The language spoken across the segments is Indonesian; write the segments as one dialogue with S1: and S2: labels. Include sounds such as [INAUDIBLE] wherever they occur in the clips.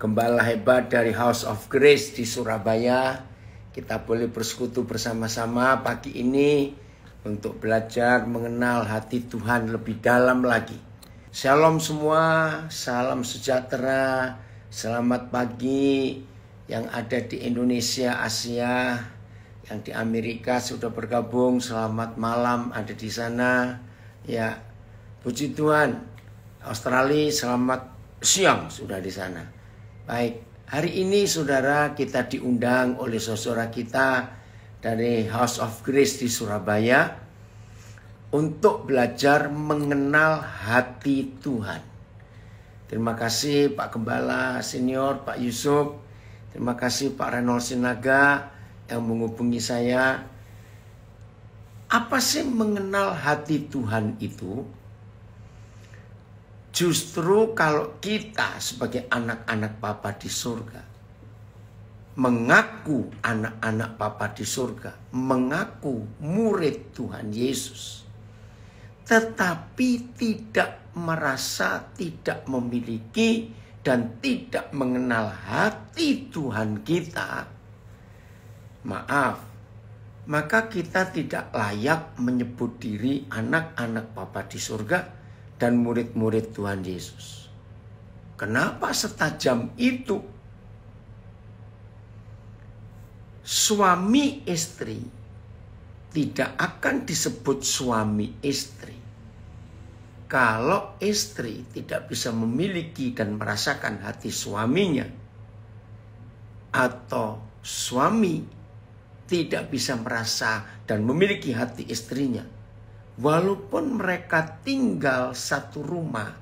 S1: gembala hebat dari House of Grace di Surabaya. Kita boleh bersekutu bersama-sama pagi ini untuk belajar mengenal hati Tuhan lebih dalam lagi. Shalom semua, salam sejahtera, selamat pagi yang ada di Indonesia, Asia, yang di Amerika sudah bergabung, selamat malam ada di sana. Ya, puji Tuhan, Australia selamat siang sudah di sana. Baik, hari ini saudara kita diundang oleh saudara kita dari House of Grace di Surabaya untuk belajar mengenal hati Tuhan. Terima kasih Pak Gembala Senior, Pak Yusuf. Terima kasih Pak Renold Sinaga yang menghubungi saya. Apa sih mengenal hati Tuhan itu? Justru kalau kita sebagai anak-anak Papa di surga mengaku anak-anak Papa di surga, mengaku murid Tuhan Yesus, tetapi tidak merasa tidak memiliki dan tidak mengenal hati Tuhan kita, maaf, maka kita tidak layak menyebut diri anak-anak Bapa di surga dan murid-murid Tuhan Yesus. Kenapa setajam itu? Suami istri tidak akan disebut suami istri kalau istri tidak bisa memiliki dan merasakan hati suaminya, atau suami tidak bisa merasa dan memiliki hati istrinya, walaupun mereka tinggal satu rumah,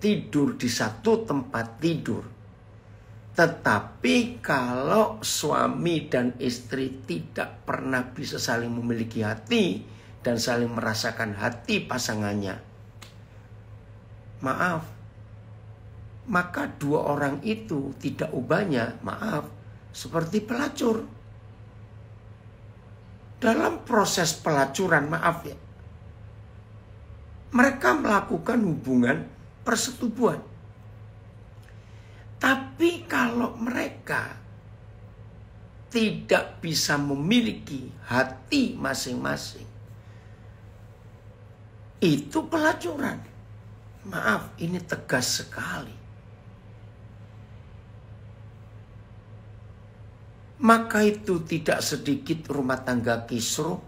S1: tidur di satu tempat tidur. Tetapi kalau suami dan istri tidak pernah bisa saling memiliki hati dan saling merasakan hati pasangannya. Maaf, maka dua orang itu tidak ubahnya, maaf, seperti pelacur. Dalam proses pelacuran, maaf ya, mereka melakukan hubungan persetubuhan. Tapi kalau mereka tidak bisa memiliki hati masing-masing, itu pelacuran. Maaf, ini tegas sekali. Maka itu tidak sedikit rumah tangga kisruh,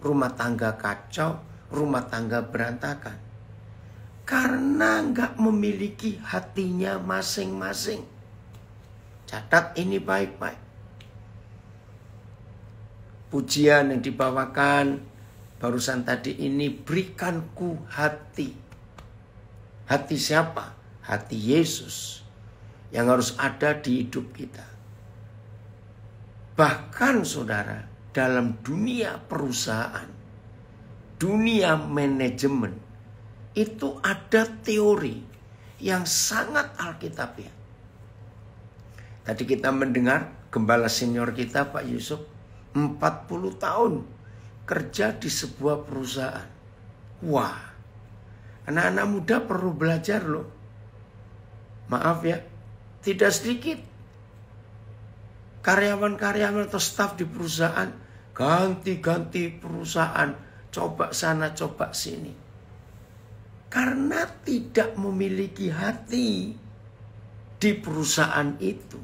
S1: rumah tangga kacau, rumah tangga berantakan karena nggak memiliki hatinya masing-masing. Catat ini baik-baik. Pujian yang dibawakan barusan tadi ini berikan ku hati. Hati siapa? Hati Yesus yang harus ada di hidup kita. Bahkan saudara dalam dunia perusahaan dunia manajemen itu ada teori yang sangat alkitabiah. Tadi kita mendengar gembala senior kita Pak Yusuf 40 tahun kerja di sebuah perusahaan. Wah, anak-anak muda perlu belajar loh. Maaf ya, tidak sedikit karyawan-karyawan atau staf di perusahaan ganti-ganti perusahaan coba sana, coba sini. Karena tidak memiliki hati di perusahaan itu.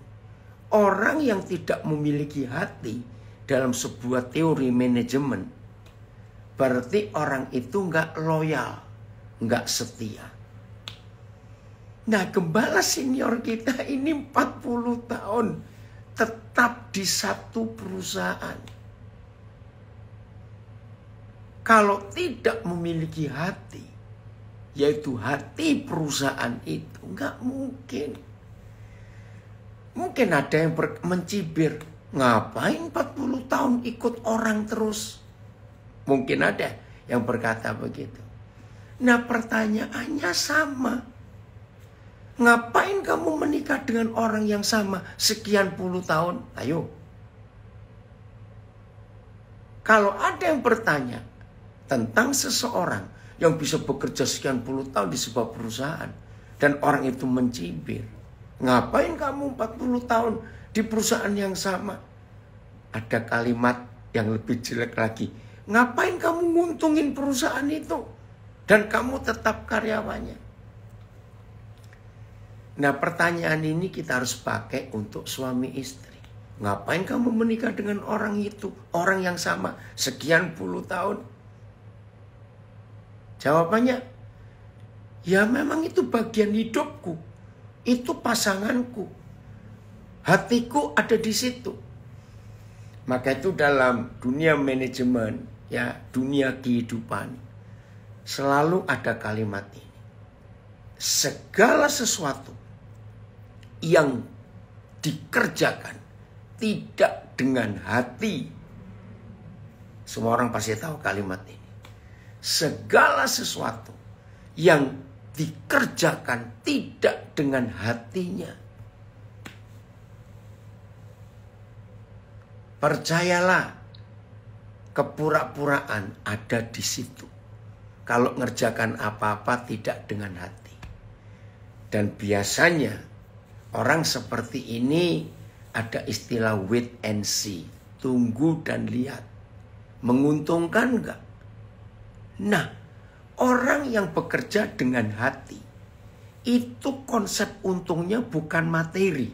S1: Orang yang tidak memiliki hati dalam sebuah teori manajemen, berarti orang itu nggak loyal, nggak setia. Nah gembala senior kita ini 40 tahun tetap di satu perusahaan kalau tidak memiliki hati, yaitu hati perusahaan itu, nggak mungkin. Mungkin ada yang mencibir, ngapain 40 tahun ikut orang terus? Mungkin ada yang berkata begitu. Nah pertanyaannya sama. Ngapain kamu menikah dengan orang yang sama sekian puluh tahun? Ayo. Kalau ada yang bertanya, tentang seseorang yang bisa bekerja sekian puluh tahun di sebuah perusahaan dan orang itu mencibir. Ngapain kamu 40 tahun di perusahaan yang sama? Ada kalimat yang lebih jelek lagi. Ngapain kamu nguntungin perusahaan itu? Dan kamu tetap karyawannya. Nah pertanyaan ini kita harus pakai untuk suami istri. Ngapain kamu menikah dengan orang itu? Orang yang sama sekian puluh tahun Jawabannya, ya memang itu bagian hidupku. Itu pasanganku. Hatiku ada di situ. Maka itu dalam dunia manajemen, ya dunia kehidupan, selalu ada kalimat ini. Segala sesuatu yang dikerjakan tidak dengan hati. Semua orang pasti tahu kalimat ini segala sesuatu yang dikerjakan tidak dengan hatinya. Percayalah, kepura-puraan ada di situ. Kalau ngerjakan apa-apa tidak dengan hati. Dan biasanya orang seperti ini ada istilah wait and see. Tunggu dan lihat. Menguntungkan enggak? Nah, orang yang bekerja dengan hati itu konsep untungnya bukan materi.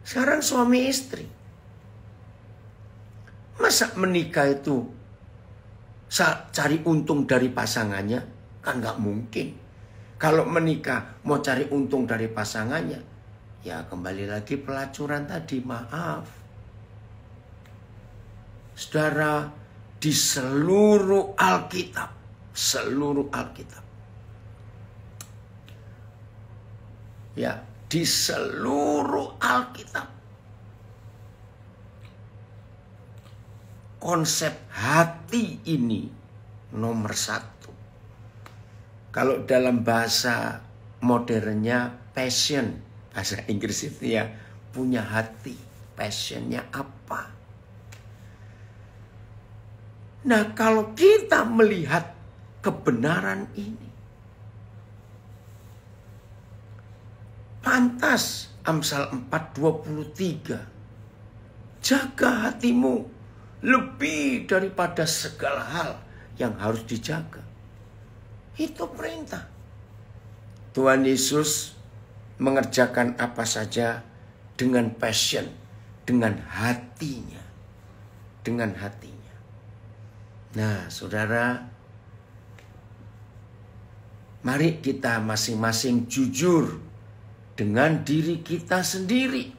S1: Sekarang suami istri. Masa menikah itu cari untung dari pasangannya? Kan nggak mungkin. Kalau menikah mau cari untung dari pasangannya, ya kembali lagi pelacuran tadi, maaf. Saudara, di seluruh Alkitab, seluruh Alkitab. Ya, di seluruh Alkitab. Konsep hati ini nomor satu. Kalau dalam bahasa modernnya passion, bahasa Inggris itu ya punya hati, passionnya apa? Nah, kalau kita melihat kebenaran ini, pantas Amsal 4:23. Jaga hatimu lebih daripada segala hal yang harus dijaga. Itu perintah. Tuhan Yesus mengerjakan apa saja dengan passion, dengan hatinya, dengan hati Nah, saudara, mari kita masing-masing jujur dengan diri kita sendiri.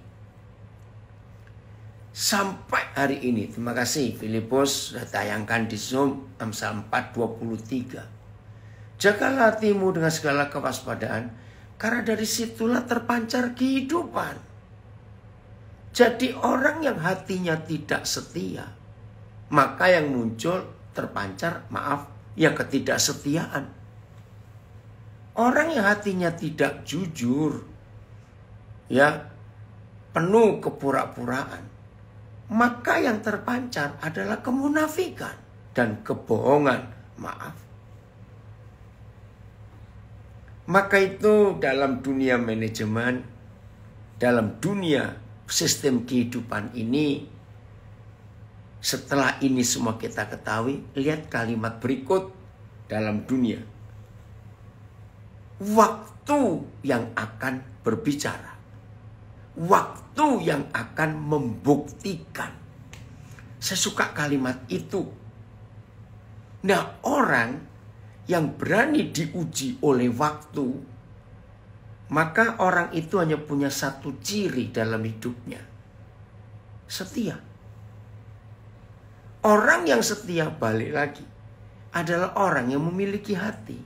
S1: Sampai hari ini, terima kasih Filipus sudah tayangkan di Zoom Amsal 4.23. Jagalah hatimu dengan segala kewaspadaan, karena dari situlah terpancar kehidupan. Jadi orang yang hatinya tidak setia, maka yang muncul terpancar, maaf, ya ketidaksetiaan. Orang yang hatinya tidak jujur, ya penuh kepura-puraan, maka yang terpancar adalah kemunafikan dan kebohongan. Maaf. Maka itu dalam dunia manajemen, dalam dunia sistem kehidupan ini setelah ini semua kita ketahui, lihat kalimat berikut dalam dunia. Waktu yang akan berbicara. Waktu yang akan membuktikan. Saya suka kalimat itu. Nah orang yang berani diuji oleh waktu, maka orang itu hanya punya satu ciri dalam hidupnya. Setia. Orang yang setia balik lagi adalah orang yang memiliki hati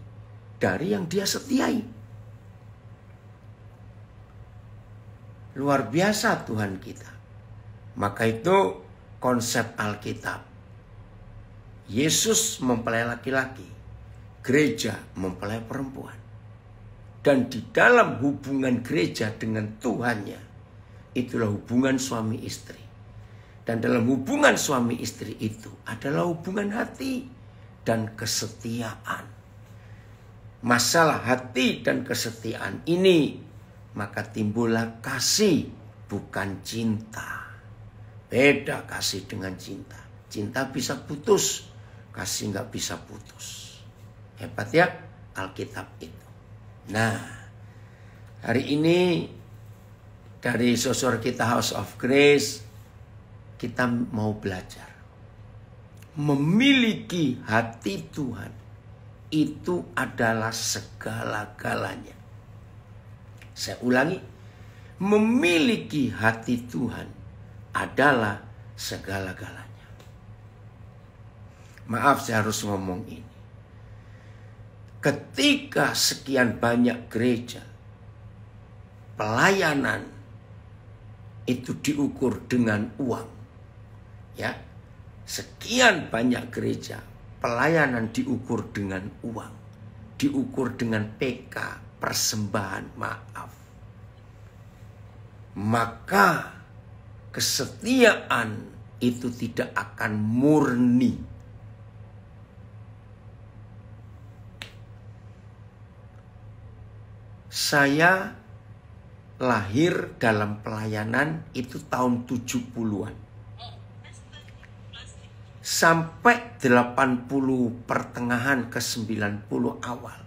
S1: dari yang dia setiai. Luar biasa Tuhan kita. Maka itu konsep Alkitab. Yesus mempelai laki-laki, gereja mempelai perempuan. Dan di dalam hubungan gereja dengan Tuhannya, itulah hubungan suami istri. Dan dalam hubungan suami istri itu adalah hubungan hati dan kesetiaan. Masalah hati dan kesetiaan ini, maka timbullah kasih, bukan cinta. Beda kasih dengan cinta. Cinta bisa putus, kasih nggak bisa putus. Hebat ya Alkitab itu. Nah, hari ini dari sosor kita House of Grace, kita mau belajar. Memiliki hati Tuhan itu adalah segala-galanya. Saya ulangi, memiliki hati Tuhan adalah segala-galanya. Maaf saya harus ngomong ini. Ketika sekian banyak gereja, pelayanan itu diukur dengan uang ya sekian banyak gereja pelayanan diukur dengan uang diukur dengan PK persembahan maaf maka kesetiaan itu tidak akan murni saya lahir dalam pelayanan itu tahun 70-an sampai 80 pertengahan ke 90 awal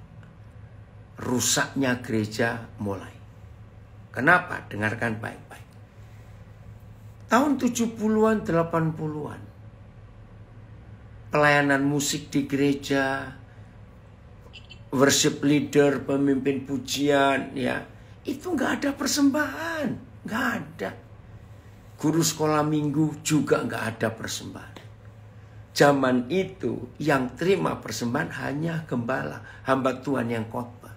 S1: rusaknya gereja mulai. Kenapa? Dengarkan baik-baik. Tahun 70-an 80-an pelayanan musik di gereja worship leader, pemimpin pujian ya, itu nggak ada persembahan, nggak ada. Guru sekolah minggu juga nggak ada persembahan. Zaman itu yang terima persembahan hanya gembala, hamba Tuhan yang khotbah.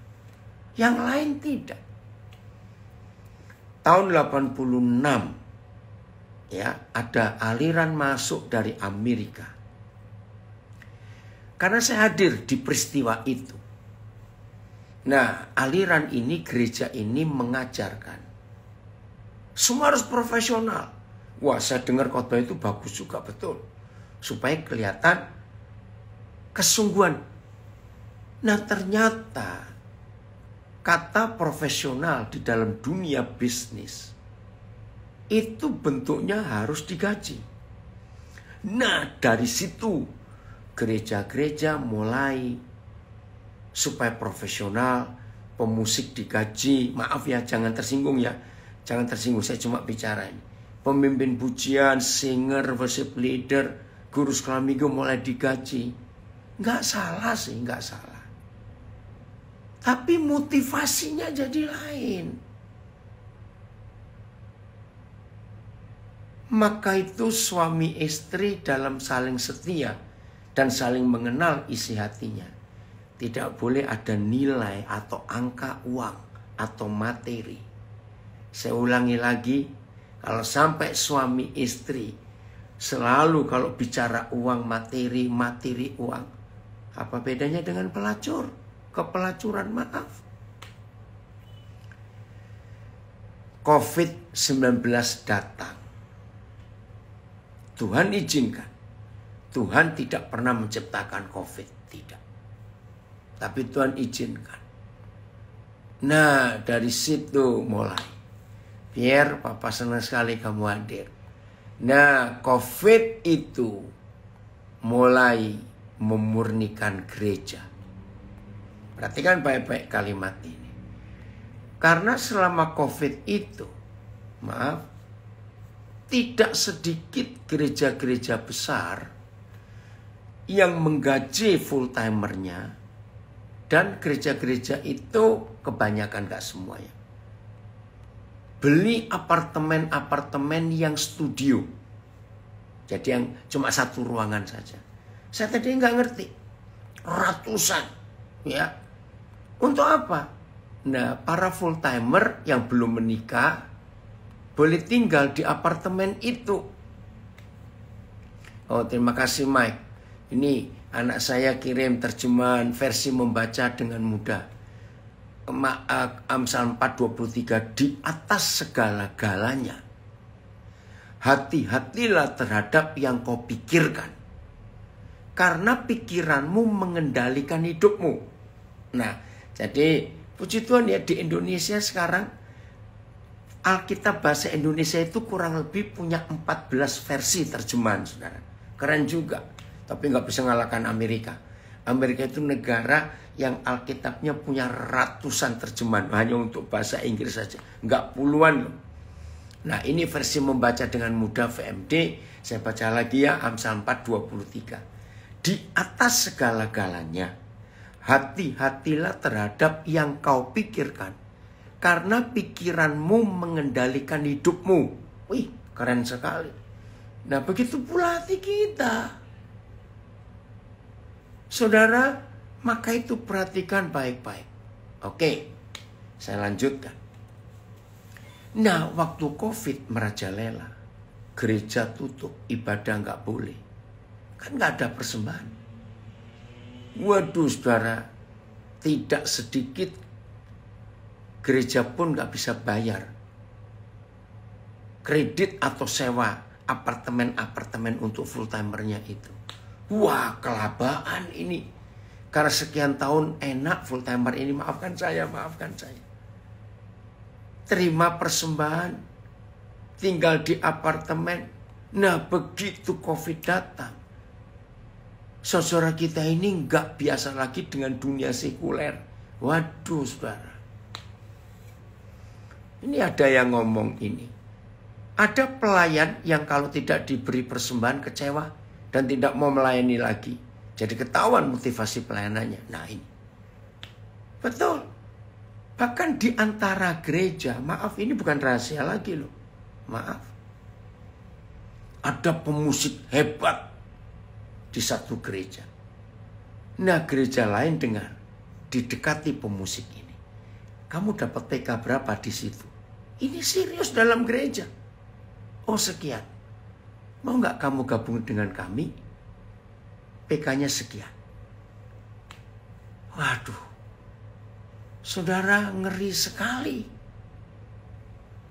S1: Yang lain tidak. Tahun 86 ya, ada aliran masuk dari Amerika. Karena saya hadir di peristiwa itu. Nah, aliran ini gereja ini mengajarkan semua harus profesional. Wah, saya dengar khotbah itu bagus juga betul supaya kelihatan kesungguhan. Nah, ternyata kata profesional di dalam dunia bisnis itu bentuknya harus digaji. Nah, dari situ gereja-gereja mulai supaya profesional, pemusik digaji. Maaf ya, jangan tersinggung ya. Jangan tersinggung, saya cuma bicara ini. Pemimpin pujian, singer, worship leader, guru sekolah minggu mulai digaji. Nggak salah sih, nggak salah. Tapi motivasinya jadi lain. Maka itu suami istri dalam saling setia dan saling mengenal isi hatinya. Tidak boleh ada nilai atau angka uang atau materi. Saya ulangi lagi, kalau sampai suami istri selalu kalau bicara uang materi, materi uang. Apa bedanya dengan pelacur? Kepelacuran maaf. COVID-19 datang. Tuhan izinkan. Tuhan tidak pernah menciptakan COVID, tidak. Tapi Tuhan izinkan. Nah, dari situ mulai. Biar papa senang sekali kamu hadir Nah, COVID itu mulai memurnikan gereja. Perhatikan baik-baik kalimat ini. Karena selama COVID itu, maaf, tidak sedikit gereja-gereja besar yang menggaji full timernya dan gereja-gereja itu kebanyakan gak semuanya beli apartemen-apartemen yang studio. Jadi yang cuma satu ruangan saja. Saya tadi nggak ngerti. Ratusan. ya Untuk apa? Nah, para full timer yang belum menikah boleh tinggal di apartemen itu. Oh, terima kasih Mike. Ini anak saya kirim terjemahan versi membaca dengan mudah. Eh, Amsal 4:23 di atas segala galanya. Hati-hatilah terhadap yang kau pikirkan. Karena pikiranmu mengendalikan hidupmu. Nah, jadi puji Tuhan ya di Indonesia sekarang Alkitab bahasa Indonesia itu kurang lebih punya 14 versi terjemahan, Saudara. Keren juga, tapi nggak bisa ngalahkan Amerika. Amerika itu negara yang Alkitabnya punya ratusan terjemahan hanya untuk bahasa Inggris saja, nggak puluhan loh. Nah ini versi membaca dengan mudah VMD. Saya baca lagi ya Amsal 4:23. Di atas segala-galanya, hati-hatilah terhadap yang kau pikirkan, karena pikiranmu mengendalikan hidupmu. Wih, keren sekali. Nah begitu pula hati kita. Saudara, maka itu perhatikan baik-baik. Oke, saya lanjutkan. Nah, waktu COVID merajalela, gereja tutup, ibadah nggak boleh. Kan nggak ada persembahan. Waduh, saudara, tidak sedikit gereja pun nggak bisa bayar kredit atau sewa apartemen-apartemen untuk full timernya itu. Wah kelabaan ini. Karena sekian tahun enak full timer ini. Maafkan saya, maafkan saya. Terima persembahan. Tinggal di apartemen. Nah begitu covid datang. Saudara kita ini nggak biasa lagi dengan dunia sekuler. Waduh saudara. Ini ada yang ngomong ini. Ada pelayan yang kalau tidak diberi persembahan kecewa dan tidak mau melayani lagi. Jadi ketahuan motivasi pelayanannya. Nah ini. Betul. Bahkan di antara gereja, maaf ini bukan rahasia lagi loh. Maaf. Ada pemusik hebat di satu gereja. Nah gereja lain dengar, didekati pemusik ini. Kamu dapat TK berapa di situ? Ini serius dalam gereja. Oh sekian Mau nggak kamu gabung dengan kami? PK-nya sekian. Waduh, saudara ngeri sekali.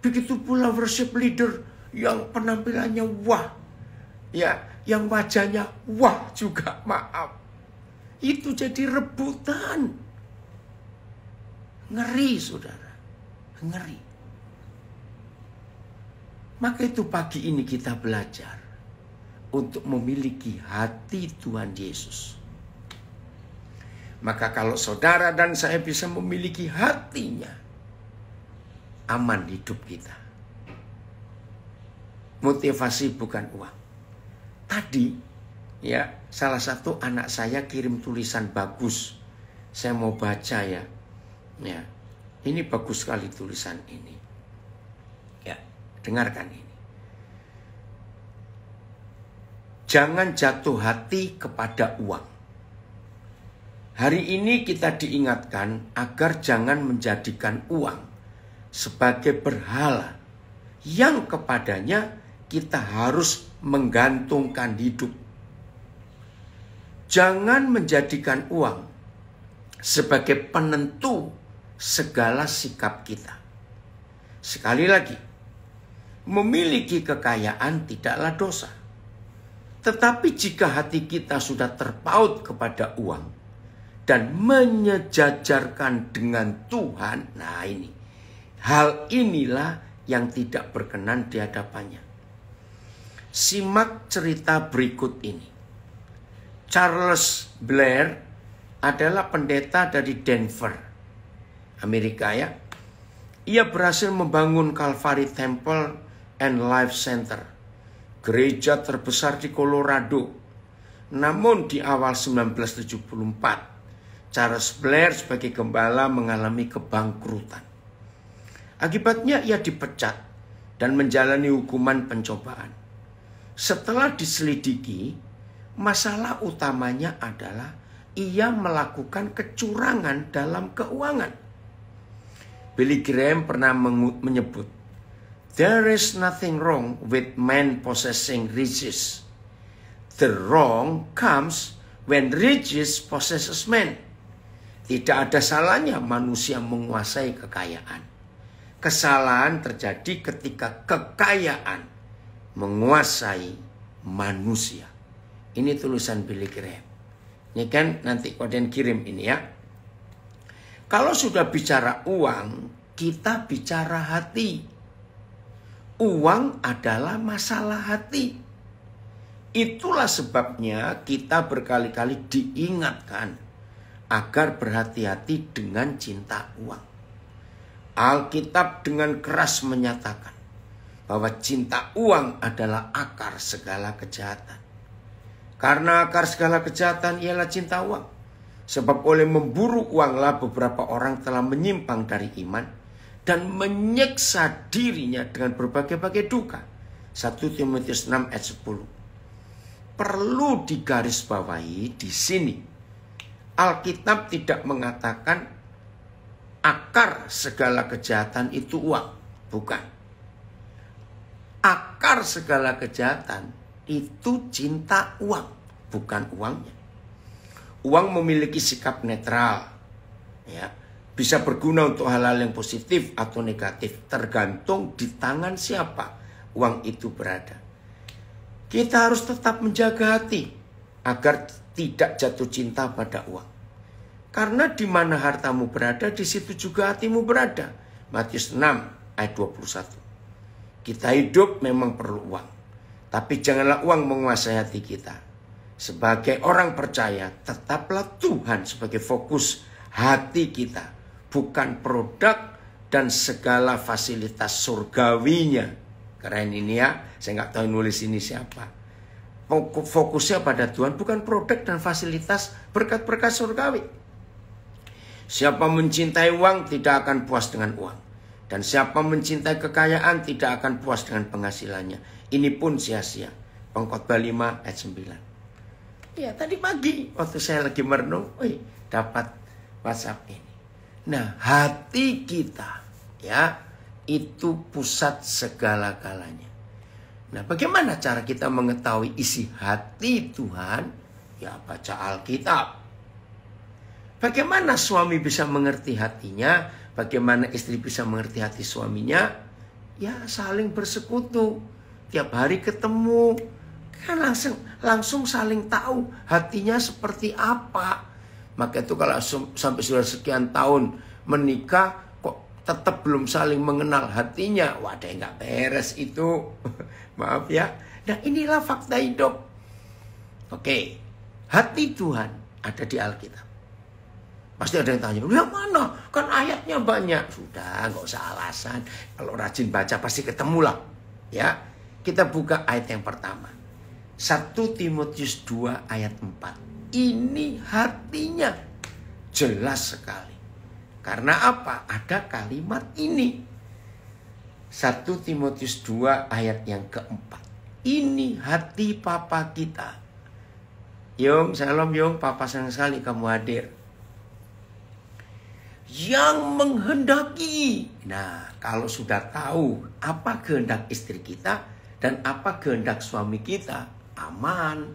S1: Begitu pula worship leader yang penampilannya wah. Ya, yang wajahnya wah juga maaf. Itu jadi rebutan. Ngeri saudara, ngeri. Maka itu pagi ini kita belajar untuk memiliki hati Tuhan Yesus. Maka kalau saudara dan saya bisa memiliki hatinya, aman hidup kita. Motivasi bukan uang. Tadi ya salah satu anak saya kirim tulisan bagus. Saya mau baca ya. Ya. Ini bagus sekali tulisan ini. Ya, dengarkan ini. Jangan jatuh hati kepada uang. Hari ini kita diingatkan agar jangan menjadikan uang sebagai berhala yang kepadanya kita harus menggantungkan hidup. Jangan menjadikan uang sebagai penentu segala sikap kita. Sekali lagi, memiliki kekayaan tidaklah dosa tetapi jika hati kita sudah terpaut kepada uang dan menyejajarkan dengan Tuhan, nah ini hal inilah yang tidak berkenan di hadapannya. Simak cerita berikut ini. Charles Blair adalah pendeta dari Denver, Amerika ya. Ia berhasil membangun Calvary Temple and Life Center gereja terbesar di Colorado. Namun di awal 1974, Charles Blair sebagai gembala mengalami kebangkrutan. Akibatnya ia dipecat dan menjalani hukuman pencobaan. Setelah diselidiki, masalah utamanya adalah ia melakukan kecurangan dalam keuangan. Billy Graham pernah menyebut There is nothing wrong with men possessing riches. The wrong comes when riches possesses men. Tidak ada salahnya manusia menguasai kekayaan. Kesalahan terjadi ketika kekayaan menguasai manusia. Ini tulisan Billy Graham. Ini kan nanti koden kirim ini ya. Kalau sudah bicara uang, kita bicara hati uang adalah masalah hati. Itulah sebabnya kita berkali-kali diingatkan agar berhati-hati dengan cinta uang. Alkitab dengan keras menyatakan bahwa cinta uang adalah akar segala kejahatan. Karena akar segala kejahatan ialah cinta uang. Sebab oleh memburu uanglah beberapa orang telah menyimpang dari iman dan menyeksa dirinya dengan berbagai-bagai duka. 1 Timotius 6 ayat 10. Perlu digarisbawahi di sini. Alkitab tidak mengatakan akar segala kejahatan itu uang. Bukan. Akar segala kejahatan itu cinta uang. Bukan uangnya. Uang memiliki sikap netral. Ya bisa berguna untuk hal-hal yang positif atau negatif tergantung di tangan siapa uang itu berada. Kita harus tetap menjaga hati agar tidak jatuh cinta pada uang. Karena di mana hartamu berada, di situ juga hatimu berada. Matius 6 ayat 21. Kita hidup memang perlu uang. Tapi janganlah uang menguasai hati kita. Sebagai orang percaya, tetaplah Tuhan sebagai fokus hati kita bukan produk dan segala fasilitas surgawinya. Keren ini ya, saya nggak tahu nulis ini siapa. Fokusnya pada Tuhan bukan produk dan fasilitas berkat-berkat surgawi. Siapa mencintai uang tidak akan puas dengan uang. Dan siapa mencintai kekayaan tidak akan puas dengan penghasilannya. Ini pun sia-sia. Pengkhotbah 5 ayat 9. Ya, tadi pagi waktu saya lagi merenung, dapat WhatsApp ini. Nah, hati kita ya itu pusat segala-galanya. Nah, bagaimana cara kita mengetahui isi hati Tuhan? Ya, baca Alkitab. Bagaimana suami bisa mengerti hatinya? Bagaimana istri bisa mengerti hati suaminya? Ya, saling bersekutu. Tiap hari ketemu. Kan langsung langsung saling tahu hatinya seperti apa. Maka itu kalau sampai sudah sekian tahun menikah kok tetap belum saling mengenal hatinya. Wah ada yang gak beres itu. [LAUGHS] Maaf ya. Nah inilah fakta hidup. Oke. Hati Tuhan ada di Alkitab. Pasti ada yang tanya, ya mana? Kan ayatnya banyak. Sudah, nggak usah alasan. Kalau rajin baca pasti ketemu lah, Ya, kita buka ayat yang pertama. 1 Timotius 2 ayat 4 ini hatinya jelas sekali. Karena apa? Ada kalimat ini. 1 Timotius 2 ayat yang keempat. Ini hati papa kita. Yong, salam Yong, papa senang sekali kamu hadir. Yang menghendaki. Nah, kalau sudah tahu apa kehendak istri kita dan apa kehendak suami kita, aman.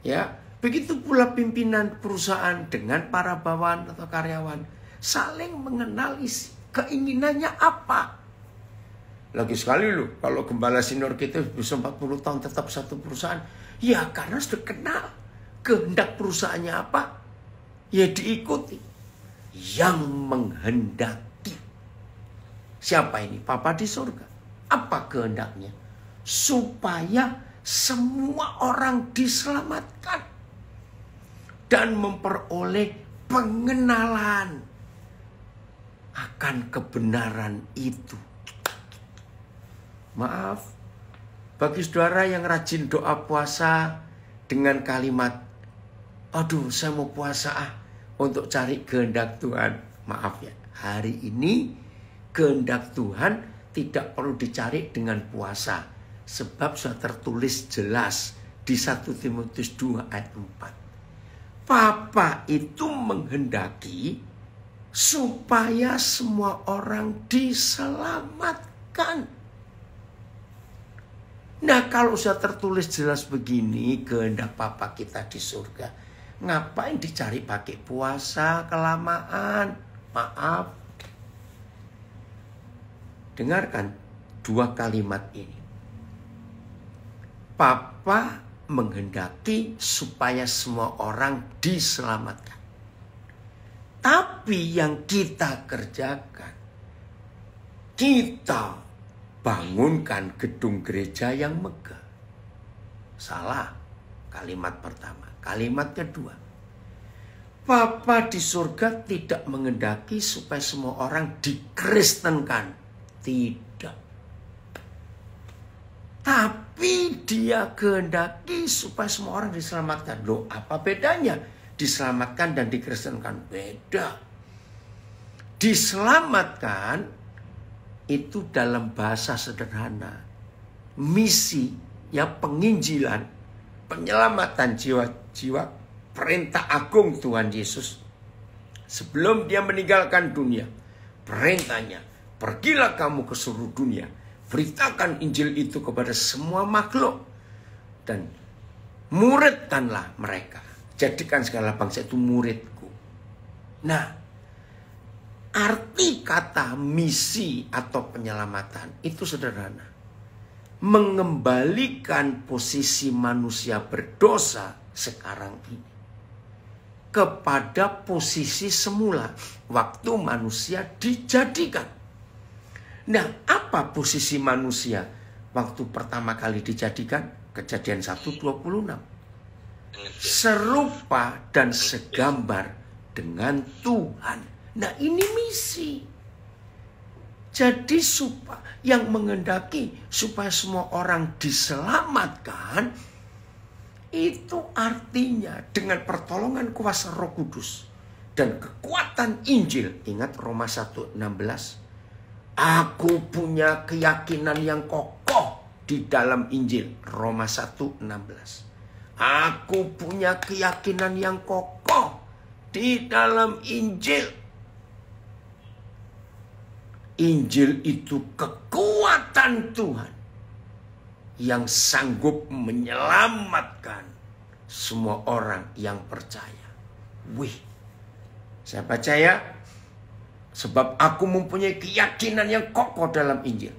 S1: Ya, Begitu pula pimpinan perusahaan dengan para bawahan atau karyawan saling mengenal isi keinginannya apa. Lagi sekali loh, kalau gembala senior kita bisa 40 tahun tetap satu perusahaan, ya karena sudah kenal kehendak perusahaannya apa, ya diikuti. Yang menghendaki. Siapa ini? Papa di surga. Apa kehendaknya? Supaya semua orang diselamatkan dan memperoleh pengenalan akan kebenaran itu. Maaf, bagi saudara yang rajin doa puasa dengan kalimat, "Aduh, saya mau puasa ah untuk cari kehendak Tuhan." Maaf ya, hari ini kehendak Tuhan tidak perlu dicari dengan puasa, sebab sudah tertulis jelas di 1 Timotius 2 ayat 4. Papa itu menghendaki supaya semua orang diselamatkan. Nah kalau sudah tertulis jelas begini kehendak Papa kita di surga. Ngapain dicari pakai puasa kelamaan? Maaf. Dengarkan dua kalimat ini. Papa menghendaki supaya semua orang diselamatkan. Tapi yang kita kerjakan, kita bangunkan gedung gereja yang megah. Salah kalimat pertama. Kalimat kedua. Papa di surga tidak menghendaki supaya semua orang dikristenkan. Tidak. Tapi tapi dia kehendaki supaya semua orang diselamatkan. Loh, apa bedanya? Diselamatkan dan dikristenkan beda. Diselamatkan itu dalam bahasa sederhana. Misi ya penginjilan, penyelamatan jiwa-jiwa perintah agung Tuhan Yesus sebelum dia meninggalkan dunia. Perintahnya, pergilah kamu ke seluruh dunia Beritakan Injil itu kepada semua makhluk dan muridkanlah mereka. Jadikan segala bangsa itu muridku. Nah, arti kata misi atau penyelamatan itu sederhana. Mengembalikan posisi manusia berdosa sekarang ini kepada posisi semula waktu manusia dijadikan Nah, apa posisi manusia waktu pertama kali dijadikan? Kejadian 1.26. Ya. Serupa dan segambar dengan Tuhan. Nah, ini misi. Jadi supaya yang mengendaki supaya semua orang diselamatkan itu artinya dengan pertolongan kuasa Roh Kudus dan kekuatan Injil. Ingat Roma 1:16 Aku punya keyakinan yang kokoh di dalam Injil. Roma 1:16. Aku punya keyakinan yang kokoh di dalam Injil. Injil itu kekuatan Tuhan yang sanggup menyelamatkan semua orang yang percaya. Wih, saya percaya? Sebab aku mempunyai keyakinan yang kokoh dalam Injil.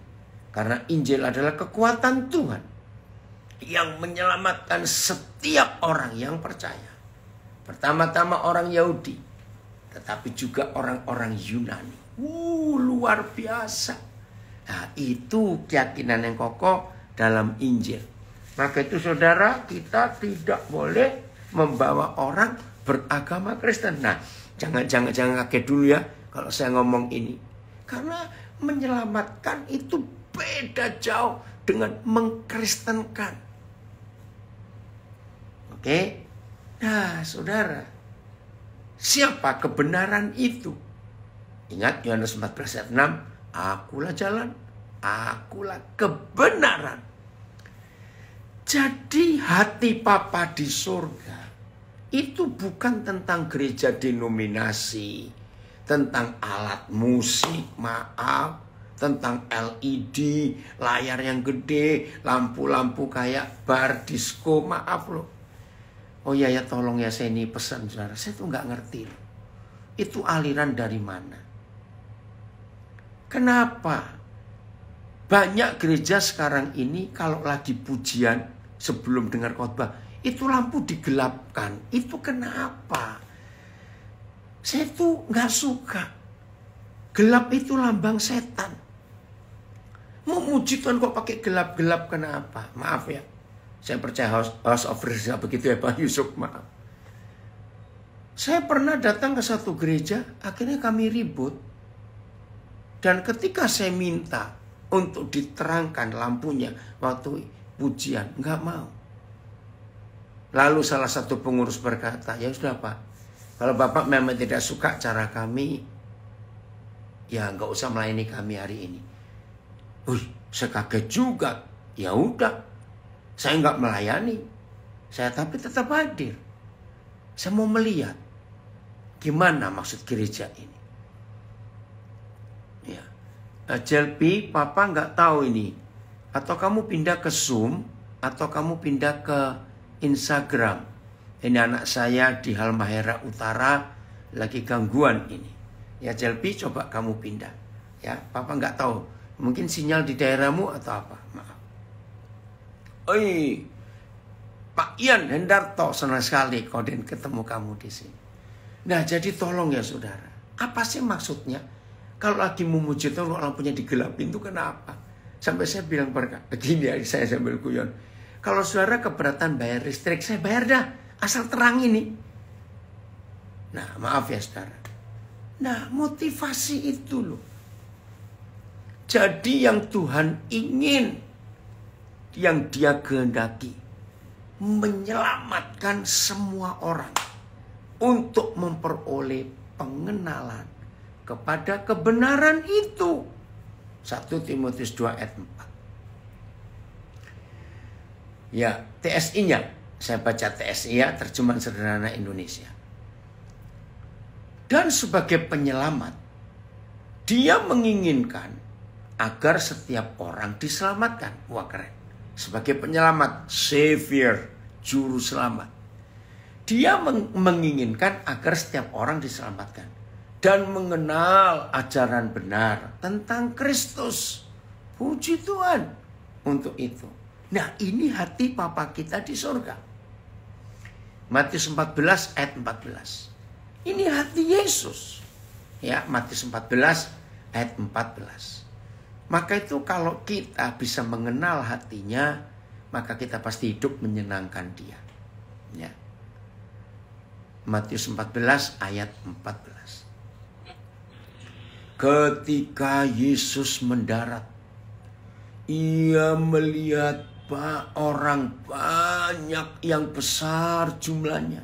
S1: Karena Injil adalah kekuatan Tuhan yang menyelamatkan setiap orang yang percaya. Pertama-tama orang Yahudi, tetapi juga orang-orang Yunani. Uh, luar biasa. Nah, itu keyakinan yang kokoh dalam Injil. Maka itu saudara, kita tidak boleh membawa orang beragama Kristen. Nah, jangan jangan jangan kaget dulu ya kalau saya ngomong ini. Karena menyelamatkan itu beda jauh dengan mengkristenkan. Oke? Nah, saudara, siapa kebenaran itu? Ingat Yohanes 14 ayat 6, akulah jalan, akulah kebenaran. Jadi hati Papa di surga itu bukan tentang gereja denominasi, tentang alat musik, maaf, tentang LED, layar yang gede, lampu-lampu kayak bar disco, maaf loh. Oh iya ya tolong ya saya ini pesan saudara, saya tuh nggak ngerti Itu aliran dari mana? Kenapa? Banyak gereja sekarang ini kalau lagi pujian sebelum dengar khotbah, itu lampu digelapkan. Itu kenapa? Saya tuh nggak suka. Gelap itu lambang setan. Mau muji Tuhan kok pakai gelap-gelap kenapa? Maaf ya. Saya percaya House, House of Rizal begitu ya Pak Yusuf, maaf. Saya pernah datang ke satu gereja, akhirnya kami ribut. Dan ketika saya minta untuk diterangkan lampunya waktu pujian, nggak mau. Lalu salah satu pengurus berkata, ya sudah Pak, kalau Bapak memang tidak suka cara kami, ya nggak usah melayani kami hari ini. Wih, saya kaget juga. Ya udah, saya nggak melayani. Saya tapi tetap hadir. Saya mau melihat gimana maksud gereja ini. Ya. Eh, JLP, Papa nggak tahu ini. Atau kamu pindah ke Zoom, atau kamu pindah ke Instagram ini anak saya di Halmahera Utara lagi gangguan ini. Ya Jelpi coba kamu pindah. Ya, papa nggak tahu. Mungkin sinyal di daerahmu atau apa. Maaf. Oi, Pak Ian Hendarto senang sekali koden ketemu kamu di sini. Nah jadi tolong ya saudara. Apa sih maksudnya? Kalau lagi memuji Tuhan lampunya digelapin itu kenapa? Sampai saya bilang perka, begini ya saya sambil kuyon. Kalau saudara keberatan bayar listrik, saya bayar dah asal terang ini. Nah, maaf ya saudara. Nah, motivasi itu loh. Jadi yang Tuhan ingin, yang dia kehendaki, menyelamatkan semua orang untuk memperoleh pengenalan kepada kebenaran itu. 1 Timotius 2 ayat 4. Ya, TSI-nya saya baca TSI ya, terjemahan sederhana Indonesia. Dan sebagai penyelamat, dia menginginkan agar setiap orang diselamatkan. Wah keren. Sebagai penyelamat, savior, juru selamat. Dia menginginkan agar setiap orang diselamatkan dan mengenal ajaran benar tentang Kristus. Puji Tuhan untuk itu. Nah, ini hati Papa kita di surga. Matius 14 ayat 14. Ini hati Yesus. Ya, Matius 14 ayat 14. Maka itu kalau kita bisa mengenal hatinya, maka kita pasti hidup menyenangkan dia. Ya. Matius 14 ayat 14. Ketika Yesus mendarat, ia melihat orang banyak yang besar jumlahnya.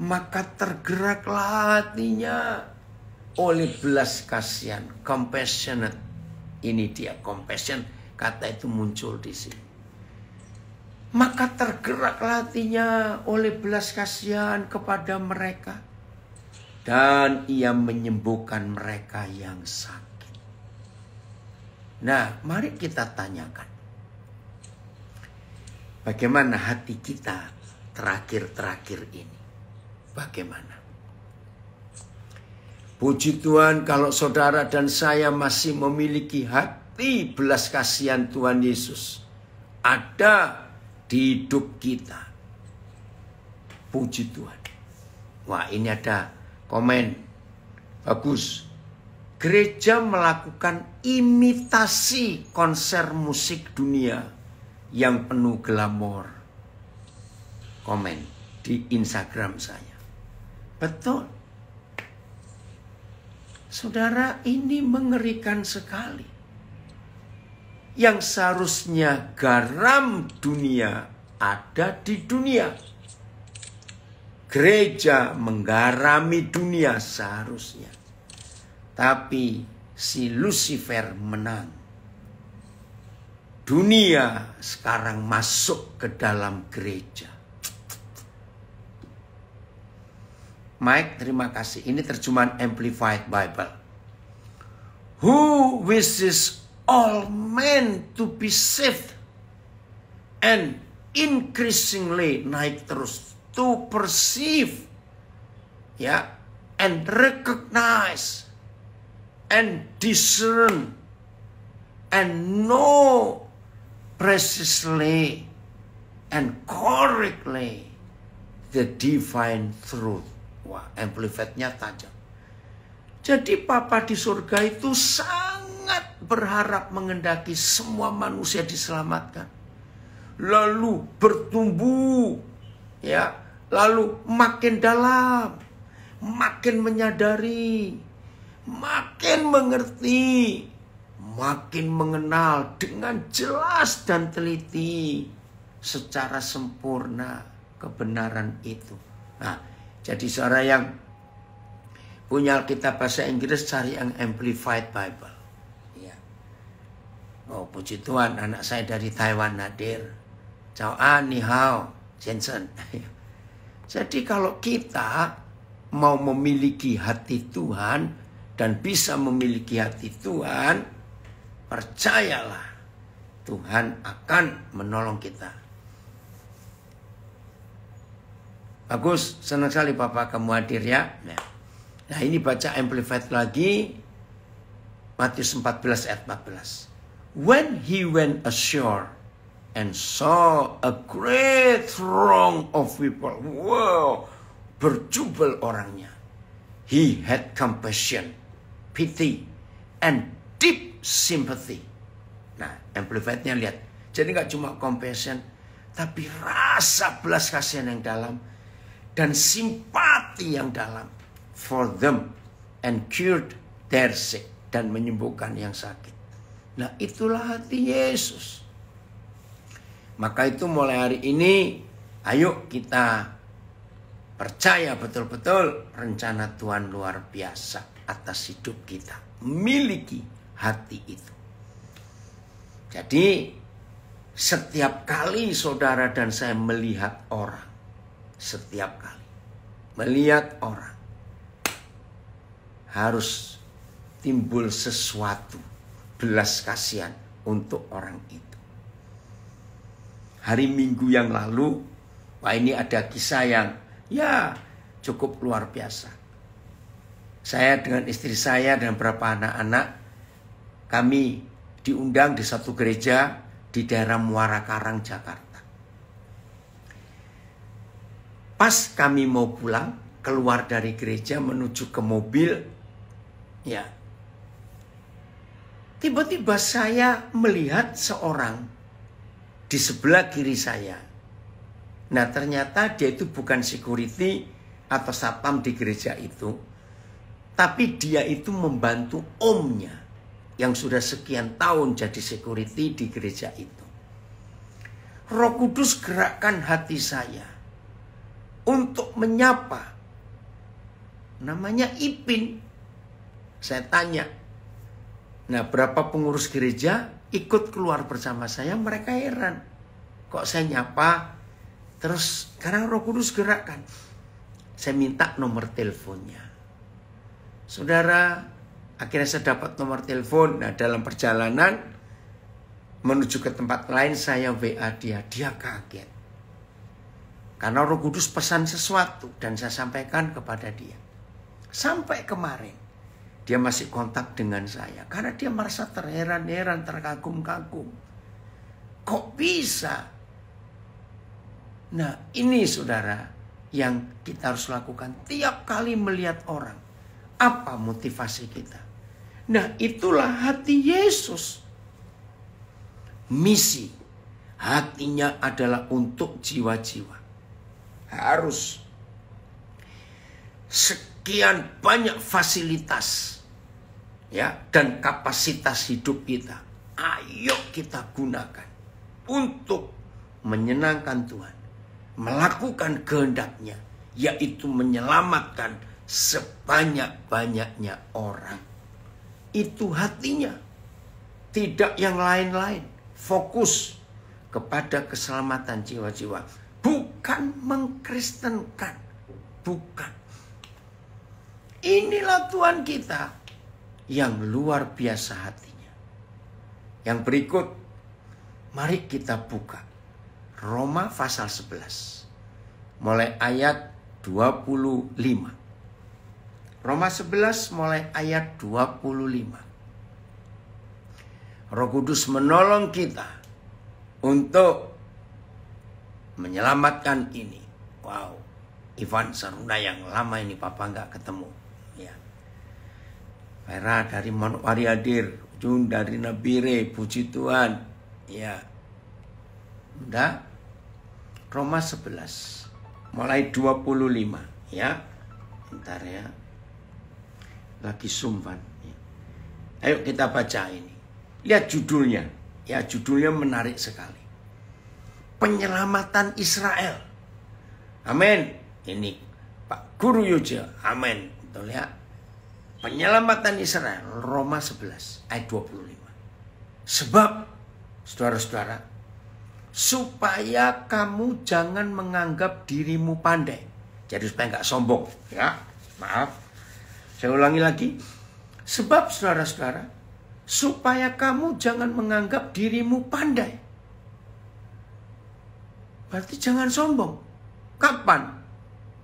S1: Maka tergeraklah hatinya oleh belas kasihan, compassionate. Ini dia compassion, kata itu muncul di sini. Maka tergeraklah hatinya oleh belas kasihan kepada mereka. Dan ia menyembuhkan mereka yang sakit. Nah, mari kita tanyakan Bagaimana hati kita terakhir-terakhir ini? Bagaimana? Puji Tuhan kalau saudara dan saya masih memiliki hati belas kasihan Tuhan Yesus. Ada di hidup kita. Puji Tuhan. Wah ini ada komen. Bagus. Gereja melakukan imitasi konser musik dunia yang penuh glamor. Komen di Instagram saya. Betul. Saudara, ini mengerikan sekali. Yang seharusnya garam dunia ada di dunia. Gereja menggarami dunia seharusnya. Tapi si Lucifer menang dunia sekarang masuk ke dalam gereja. Mike, terima kasih. Ini terjemahan Amplified Bible. Who wishes all men to be saved and increasingly naik terus to perceive ya and recognize and discern and know precisely and correctly the divine truth. Wah, amplifiednya tajam. Jadi Papa di surga itu sangat berharap mengendaki semua manusia diselamatkan. Lalu bertumbuh ya, lalu makin dalam, makin menyadari, makin mengerti makin mengenal dengan jelas dan teliti secara sempurna kebenaran itu. Nah, jadi seorang yang punya Alkitab bahasa Inggris cari yang Amplified Bible. Ya. Oh puji Tuhan anak saya dari Taiwan Nadir. Ciao Ani, ni hao Jensen. [LAUGHS] Jadi kalau kita mau memiliki hati Tuhan dan bisa memiliki hati Tuhan, Percayalah, Tuhan akan menolong kita. Bagus, senang sekali Bapak kamu hadir ya. ya. Nah ini baca amplified lagi. Matius 14 ayat 14. When he went ashore and saw a great throng of people. Wow, berjubel orangnya. He had compassion, pity, and deep sympathy. Nah, amplifiednya lihat. Jadi nggak cuma compassion, tapi rasa belas kasihan yang dalam dan simpati yang dalam for them and cured their sick dan menyembuhkan yang sakit. Nah, itulah hati Yesus. Maka itu mulai hari ini ayo kita percaya betul-betul rencana Tuhan luar biasa atas hidup kita. Miliki hati itu. Jadi setiap kali saudara dan saya melihat orang, setiap kali melihat orang harus timbul sesuatu belas kasihan untuk orang itu. Hari Minggu yang lalu, wah ini ada kisah yang ya cukup luar biasa. Saya dengan istri saya dan beberapa anak-anak kami diundang di satu gereja di daerah Muara Karang, Jakarta. Pas kami mau pulang, keluar dari gereja menuju ke mobil, ya. Tiba-tiba saya melihat seorang di sebelah kiri saya. Nah ternyata dia itu bukan security atau satpam di gereja itu. Tapi dia itu membantu omnya yang sudah sekian tahun jadi security di gereja itu. Roh Kudus gerakkan hati saya untuk menyapa. Namanya Ipin. Saya tanya, nah berapa pengurus gereja ikut keluar bersama saya? Mereka heran. Kok saya nyapa? Terus sekarang roh kudus gerakkan. Saya minta nomor teleponnya. Saudara, Akhirnya saya dapat nomor telepon. Nah, dalam perjalanan menuju ke tempat lain saya WA dia. Dia kaget. Karena Roh Kudus pesan sesuatu dan saya sampaikan kepada dia. Sampai kemarin dia masih kontak dengan saya karena dia merasa terheran-heran, terkagum-kagum. Kok bisa? Nah, ini saudara yang kita harus lakukan tiap kali melihat orang. Apa motivasi kita? Nah, itulah hati Yesus. Misi hatinya adalah untuk jiwa-jiwa. Harus sekian banyak fasilitas ya dan kapasitas hidup kita. Ayo kita gunakan untuk menyenangkan Tuhan, melakukan kehendaknya, yaitu menyelamatkan sebanyak-banyaknya orang itu hatinya. Tidak yang lain-lain. Fokus kepada keselamatan jiwa-jiwa. Bukan mengkristenkan. Bukan. Inilah Tuhan kita yang luar biasa hatinya. Yang berikut, mari kita buka. Roma pasal 11. Mulai ayat 25. Roma 11 mulai ayat 25. Roh Kudus menolong kita untuk menyelamatkan ini. Wow, Ivan Saruna yang lama ini papa nggak ketemu. Ya. Vera dari Monopari hadir, Jun dari Nabire, puji Tuhan. Ya. Udah. Roma 11 mulai 25 ya. ntar ya lagi sumban. Ayo kita baca ini. Lihat judulnya. Ya judulnya menarik sekali. Penyelamatan Israel. Amin. Ini Pak Guru Yoja. Amin. Betul lihat. Ya. Penyelamatan Israel. Roma 11 ayat 25. Sebab saudara-saudara supaya kamu jangan menganggap dirimu pandai. Jadi supaya nggak sombong, ya. Maaf, saya ulangi lagi. Sebab saudara-saudara, supaya kamu jangan menganggap dirimu pandai. Berarti jangan sombong. Kapan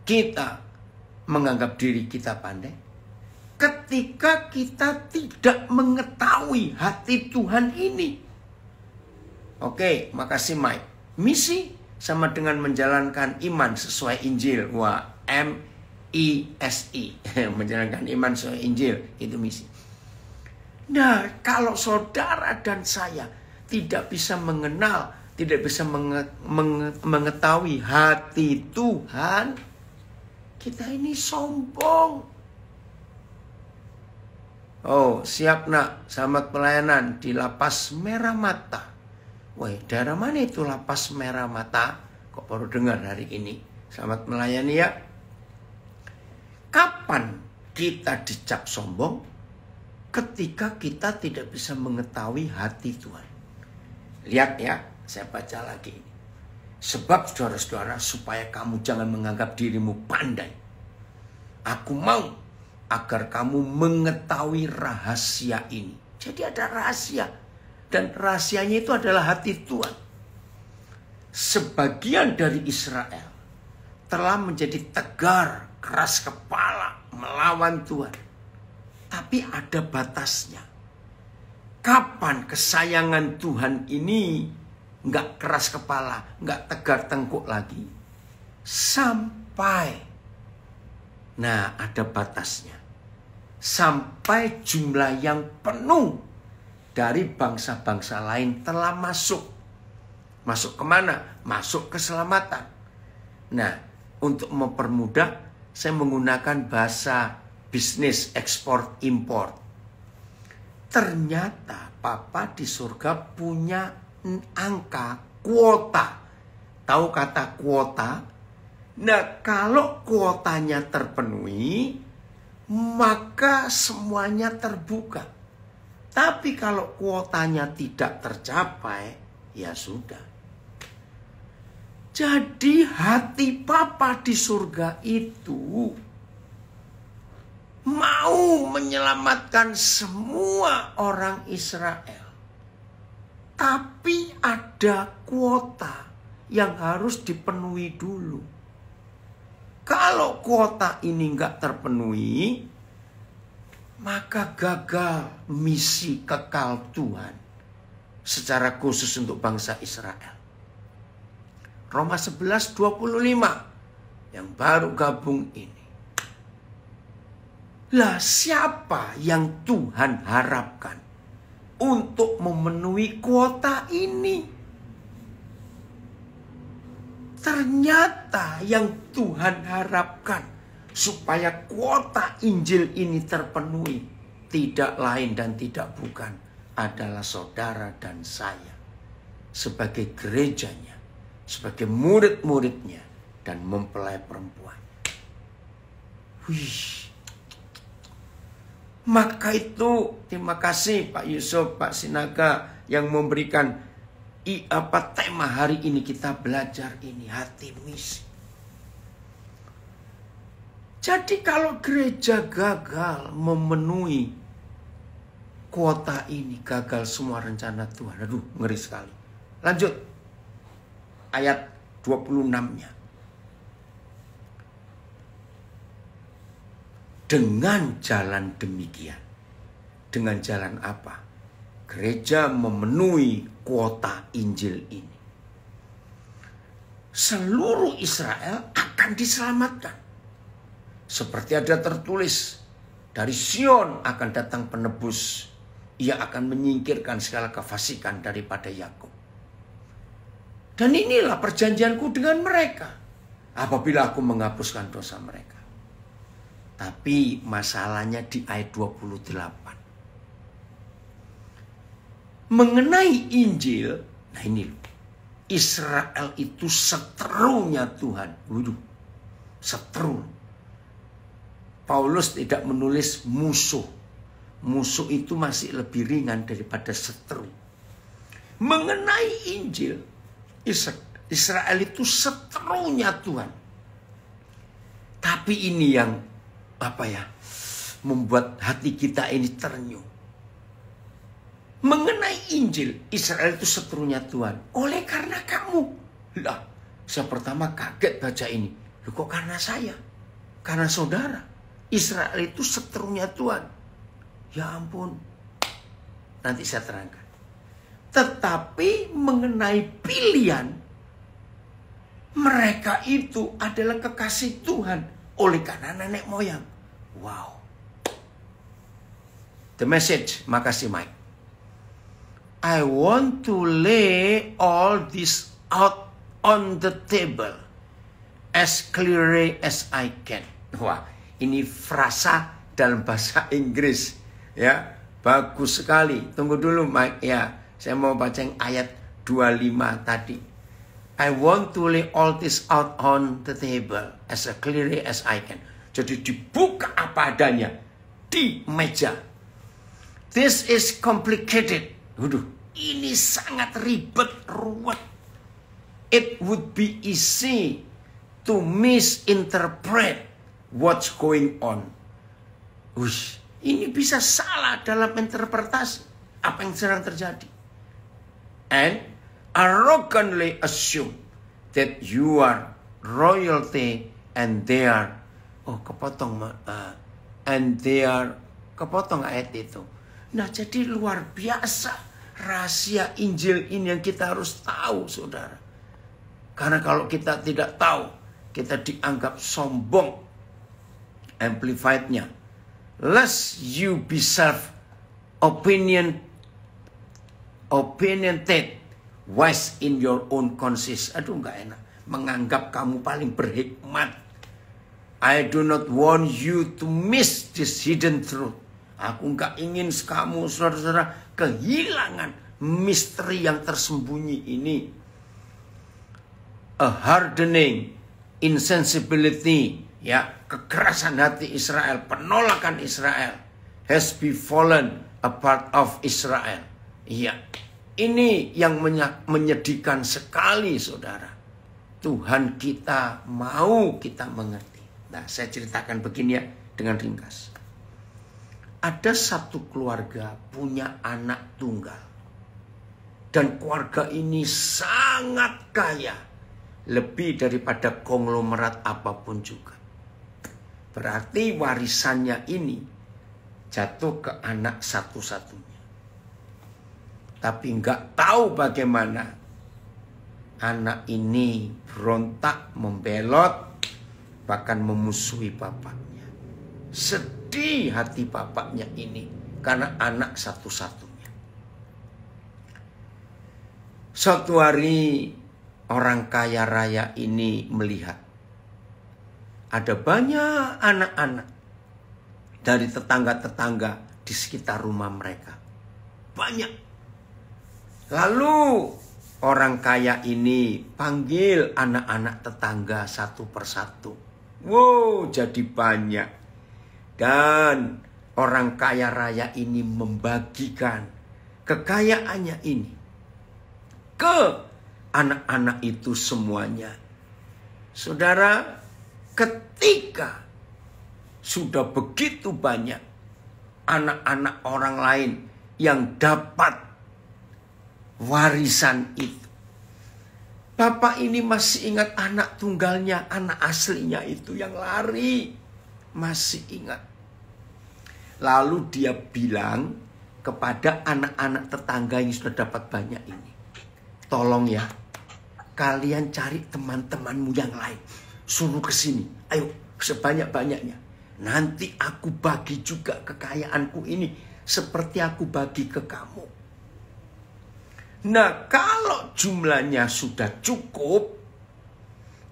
S1: kita menganggap diri kita pandai? Ketika kita tidak mengetahui hati Tuhan ini. Oke, makasih Mike. Misi sama dengan menjalankan iman sesuai Injil. Wah, M ISI [LAUGHS] menjalankan iman sesuai Injil itu misi. Nah, kalau saudara dan saya tidak bisa mengenal, tidak bisa mengetahui hati Tuhan, kita ini sombong. Oh, siap nak, selamat pelayanan di lapas merah mata. Wah daerah mana itu lapas merah mata? Kok baru dengar hari ini? Selamat melayani ya. Kapan kita dicap sombong? Ketika kita tidak bisa mengetahui hati Tuhan. Lihat ya, saya baca lagi. Sebab saudara-saudara supaya kamu jangan menganggap dirimu pandai. Aku mau agar kamu mengetahui rahasia ini. Jadi ada rahasia. Dan rahasianya itu adalah hati Tuhan. Sebagian dari Israel telah menjadi tegar keras kepala melawan Tuhan. Tapi ada batasnya. Kapan kesayangan Tuhan ini nggak keras kepala, nggak tegar tengkuk lagi? Sampai, nah ada batasnya. Sampai jumlah yang penuh dari bangsa-bangsa lain telah masuk. Masuk kemana? Masuk keselamatan. Nah, untuk mempermudah saya menggunakan bahasa bisnis ekspor impor. Ternyata Papa di surga punya angka kuota. Tahu kata kuota? Nah, kalau kuotanya terpenuhi, maka semuanya terbuka. Tapi kalau kuotanya tidak tercapai, ya sudah. Jadi hati Papa di surga itu mau menyelamatkan semua orang Israel. Tapi ada kuota yang harus dipenuhi dulu. Kalau kuota ini nggak terpenuhi, maka gagal misi kekal Tuhan secara khusus untuk bangsa Israel. Roma 11:25 yang baru gabung ini. Lah siapa yang Tuhan harapkan untuk memenuhi kuota ini? Ternyata yang Tuhan harapkan supaya kuota Injil ini terpenuhi tidak lain dan tidak bukan adalah saudara dan saya sebagai gerejanya sebagai murid-muridnya dan mempelai perempuan. Wih. Maka itu terima kasih Pak Yusuf, Pak Sinaga yang memberikan i apa tema hari ini kita belajar ini hati misi. Jadi kalau gereja gagal memenuhi kuota ini, gagal semua rencana Tuhan. Aduh, ngeri sekali. Lanjut ayat 26-nya. Dengan jalan demikian, dengan jalan apa? Gereja memenuhi kuota Injil ini. Seluruh Israel akan diselamatkan. Seperti ada tertulis, dari Sion akan datang penebus. Ia akan menyingkirkan segala kefasikan daripada Yakub. Dan inilah perjanjianku dengan mereka. Apabila aku menghapuskan dosa mereka. Tapi masalahnya di ayat 28. Mengenai Injil, nah ini loh, Israel itu seterunya Tuhan. Waduh, seteru. Paulus tidak menulis musuh. Musuh itu masih lebih ringan daripada seteru. Mengenai Injil, Israel itu seterunya Tuhan. Tapi ini yang apa ya membuat hati kita ini ternyuh. Mengenai Injil, Israel itu seterunya Tuhan. Oleh karena kamu. Lah, saya pertama kaget baca ini. Loh kok karena saya? Karena saudara. Israel itu seterunya Tuhan. Ya ampun. Nanti saya terangkan. Tetapi mengenai pilihan, mereka itu adalah kekasih Tuhan oleh karena nenek moyang. Wow. The message, makasih Mike. I want to lay all this out on the table as clearly as I can. Wah, ini frasa dalam bahasa Inggris ya. Bagus sekali. Tunggu dulu Mike ya. Saya mau baca yang ayat 25 tadi. I want to lay all this out on the table as clearly as I can. Jadi dibuka apa adanya di meja. This is complicated. Waduh, ini sangat ribet, ruwet. It would be easy to misinterpret what's going on. Ush, ini bisa salah dalam interpretasi apa yang sedang terjadi and arrogantly assume that you are royalty and they are oh kepotong uh, and they are kepotong ayat itu. Nah jadi luar biasa rahasia Injil ini yang kita harus tahu saudara. Karena kalau kita tidak tahu kita dianggap sombong. Amplifiednya. Lest you be self opinion opinionated, wise in your own conscience. Aduh nggak enak. Menganggap kamu paling berhikmat. I do not want you to miss this hidden truth. Aku nggak ingin kamu saudara-saudara kehilangan misteri yang tersembunyi ini. A hardening, insensibility, ya kekerasan hati Israel, penolakan Israel has befallen a part of Israel. Iya, ini yang menyedihkan sekali saudara. Tuhan kita mau kita mengerti. Nah, saya ceritakan begini ya dengan ringkas. Ada satu keluarga punya anak tunggal. Dan keluarga ini sangat kaya. Lebih daripada konglomerat apapun juga. Berarti warisannya ini jatuh ke anak satu-satunya tapi nggak tahu bagaimana anak ini berontak, membelot, bahkan memusuhi bapaknya. Sedih hati bapaknya ini karena anak satu-satunya. Suatu hari orang kaya raya ini melihat ada banyak anak-anak dari tetangga-tetangga di sekitar rumah mereka. Banyak Lalu orang kaya ini panggil anak-anak tetangga satu persatu. Wow, jadi banyak. Dan orang kaya raya ini membagikan kekayaannya ini ke anak-anak itu semuanya. Saudara, ketika sudah begitu banyak anak-anak orang lain yang dapat warisan itu. Bapak ini masih ingat anak tunggalnya, anak aslinya itu yang lari. Masih ingat. Lalu dia bilang kepada anak-anak tetangga yang sudah dapat banyak ini. Tolong ya, kalian cari teman-temanmu yang lain. Suruh ke sini. Ayo, sebanyak-banyaknya. Nanti aku bagi juga kekayaanku ini seperti aku bagi ke kamu. Nah, kalau jumlahnya sudah cukup,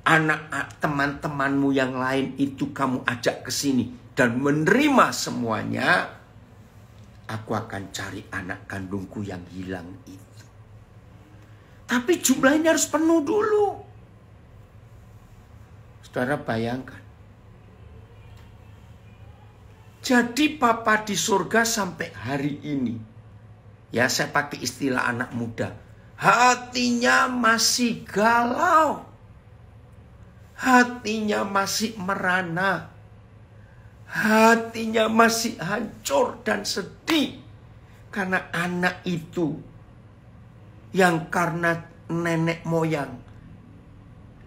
S1: anak teman-temanmu yang lain itu kamu ajak ke sini dan menerima semuanya, aku akan cari anak kandungku yang hilang itu. Tapi jumlahnya harus penuh dulu. Saudara bayangkan. Jadi papa di surga sampai hari ini Ya saya pakai istilah anak muda. Hatinya masih galau. Hatinya masih merana. Hatinya masih hancur dan sedih. Karena anak itu yang karena nenek moyang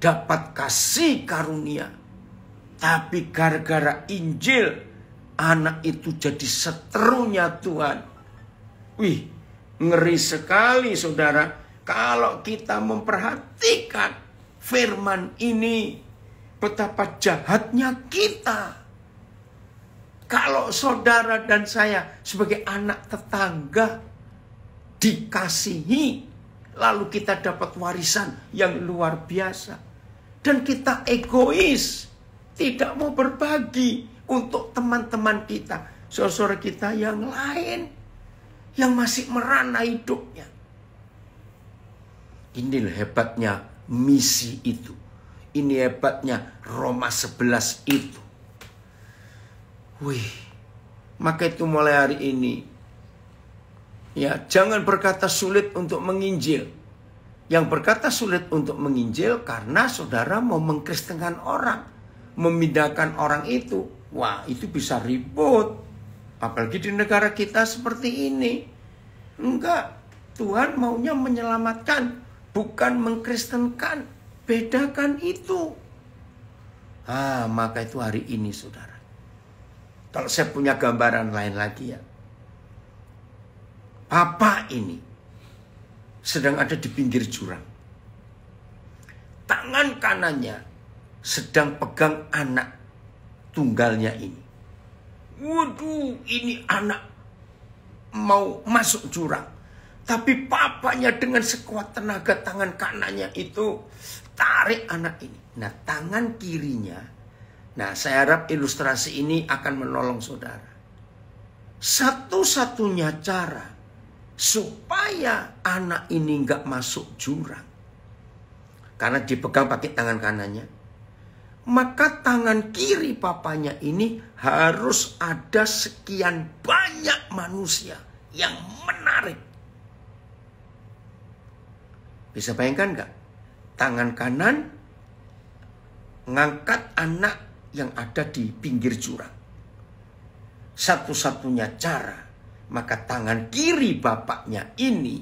S1: dapat kasih karunia. Tapi gara-gara Injil anak itu jadi seterunya Tuhan. Wih, Ngeri sekali saudara kalau kita memperhatikan firman ini betapa jahatnya kita. Kalau saudara dan saya sebagai anak tetangga dikasihi lalu kita dapat warisan yang luar biasa dan kita egois tidak mau berbagi untuk teman-teman kita, saudara kita yang lain yang masih merana hidupnya. Inilah hebatnya misi itu. Ini hebatnya Roma 11 itu. Wih, maka itu mulai hari ini. Ya, jangan berkata sulit untuk menginjil. Yang berkata sulit untuk menginjil karena saudara mau mengkristenkan orang. Memindahkan orang itu. Wah, itu bisa ribut. Apalagi di negara kita seperti ini. Enggak, Tuhan maunya menyelamatkan, bukan mengkristenkan. Bedakan itu. Ah, maka itu hari ini saudara. Kalau saya punya gambaran lain lagi ya. Bapak ini sedang ada di pinggir jurang. Tangan kanannya sedang pegang anak tunggalnya ini. Waduh, ini anak mau masuk jurang. Tapi papanya dengan sekuat tenaga tangan kanannya itu tarik anak ini. Nah, tangan kirinya. Nah, saya harap ilustrasi ini akan menolong saudara. Satu-satunya cara supaya anak ini nggak masuk jurang. Karena dipegang pakai tangan kanannya maka tangan kiri papanya ini harus ada sekian banyak manusia yang menarik. Bisa bayangkan nggak? Tangan kanan ngangkat anak yang ada di pinggir jurang. Satu-satunya cara, maka tangan kiri bapaknya ini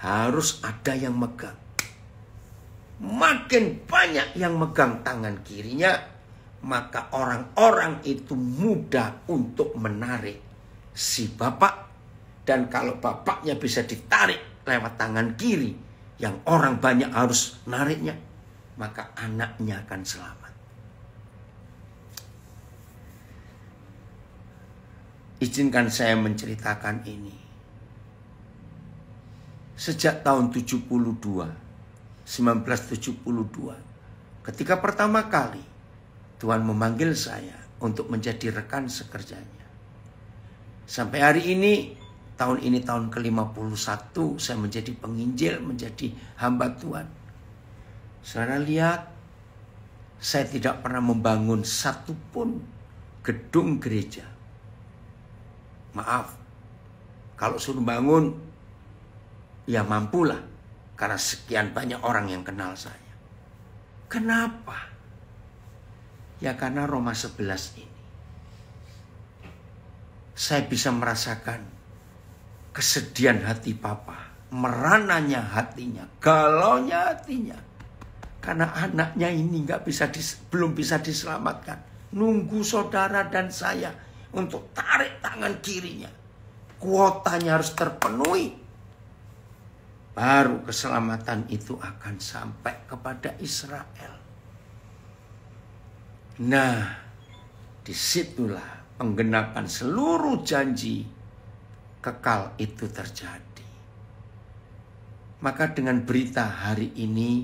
S1: harus ada yang megang makin banyak yang megang tangan kirinya, maka orang-orang itu mudah untuk menarik si bapak. Dan kalau bapaknya bisa ditarik lewat tangan kiri, yang orang banyak harus nariknya, maka anaknya akan selamat. Izinkan saya menceritakan ini. Sejak tahun 72, 1972. Ketika pertama kali Tuhan memanggil saya untuk menjadi rekan sekerjanya. Sampai hari ini, tahun ini tahun ke-51, saya menjadi penginjil, menjadi hamba Tuhan. Saudara lihat, saya tidak pernah membangun satupun gedung gereja. Maaf, kalau suruh bangun, ya mampulah karena sekian banyak orang yang kenal saya. Kenapa? Ya karena Roma 11 ini. Saya bisa merasakan kesedihan hati Papa. Merananya hatinya, galaunya hatinya. Karena anaknya ini nggak bisa dis, belum bisa diselamatkan. Nunggu saudara dan saya untuk tarik tangan kirinya. Kuotanya harus terpenuhi baru keselamatan itu akan sampai kepada Israel. Nah, disitulah penggenapan seluruh janji kekal itu terjadi. Maka dengan berita hari ini,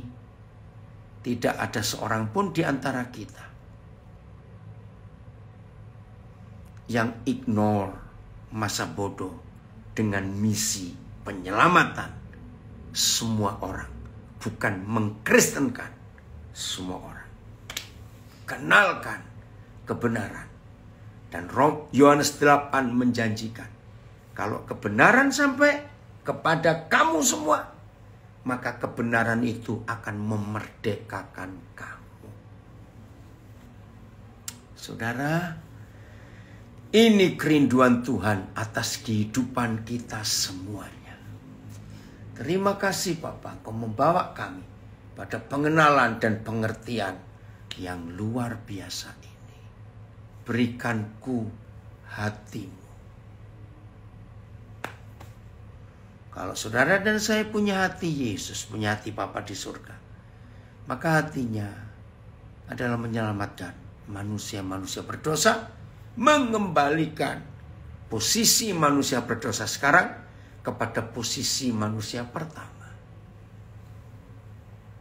S1: tidak ada seorang pun di antara kita yang ignore masa bodoh dengan misi penyelamatan semua orang, bukan mengkristenkan semua orang. Kenalkan kebenaran. Dan Yohanes 8 menjanjikan, kalau kebenaran sampai kepada kamu semua, maka kebenaran itu akan memerdekakan kamu. Saudara, ini kerinduan Tuhan atas kehidupan kita semuanya. Terima kasih Bapak, Kau membawa kami pada pengenalan dan pengertian yang luar biasa ini. Berikan Berikanku hatimu. Kalau saudara dan saya punya hati Yesus, punya hati Bapa di surga, maka hatinya adalah menyelamatkan manusia-manusia berdosa, mengembalikan posisi manusia berdosa sekarang kepada posisi manusia pertama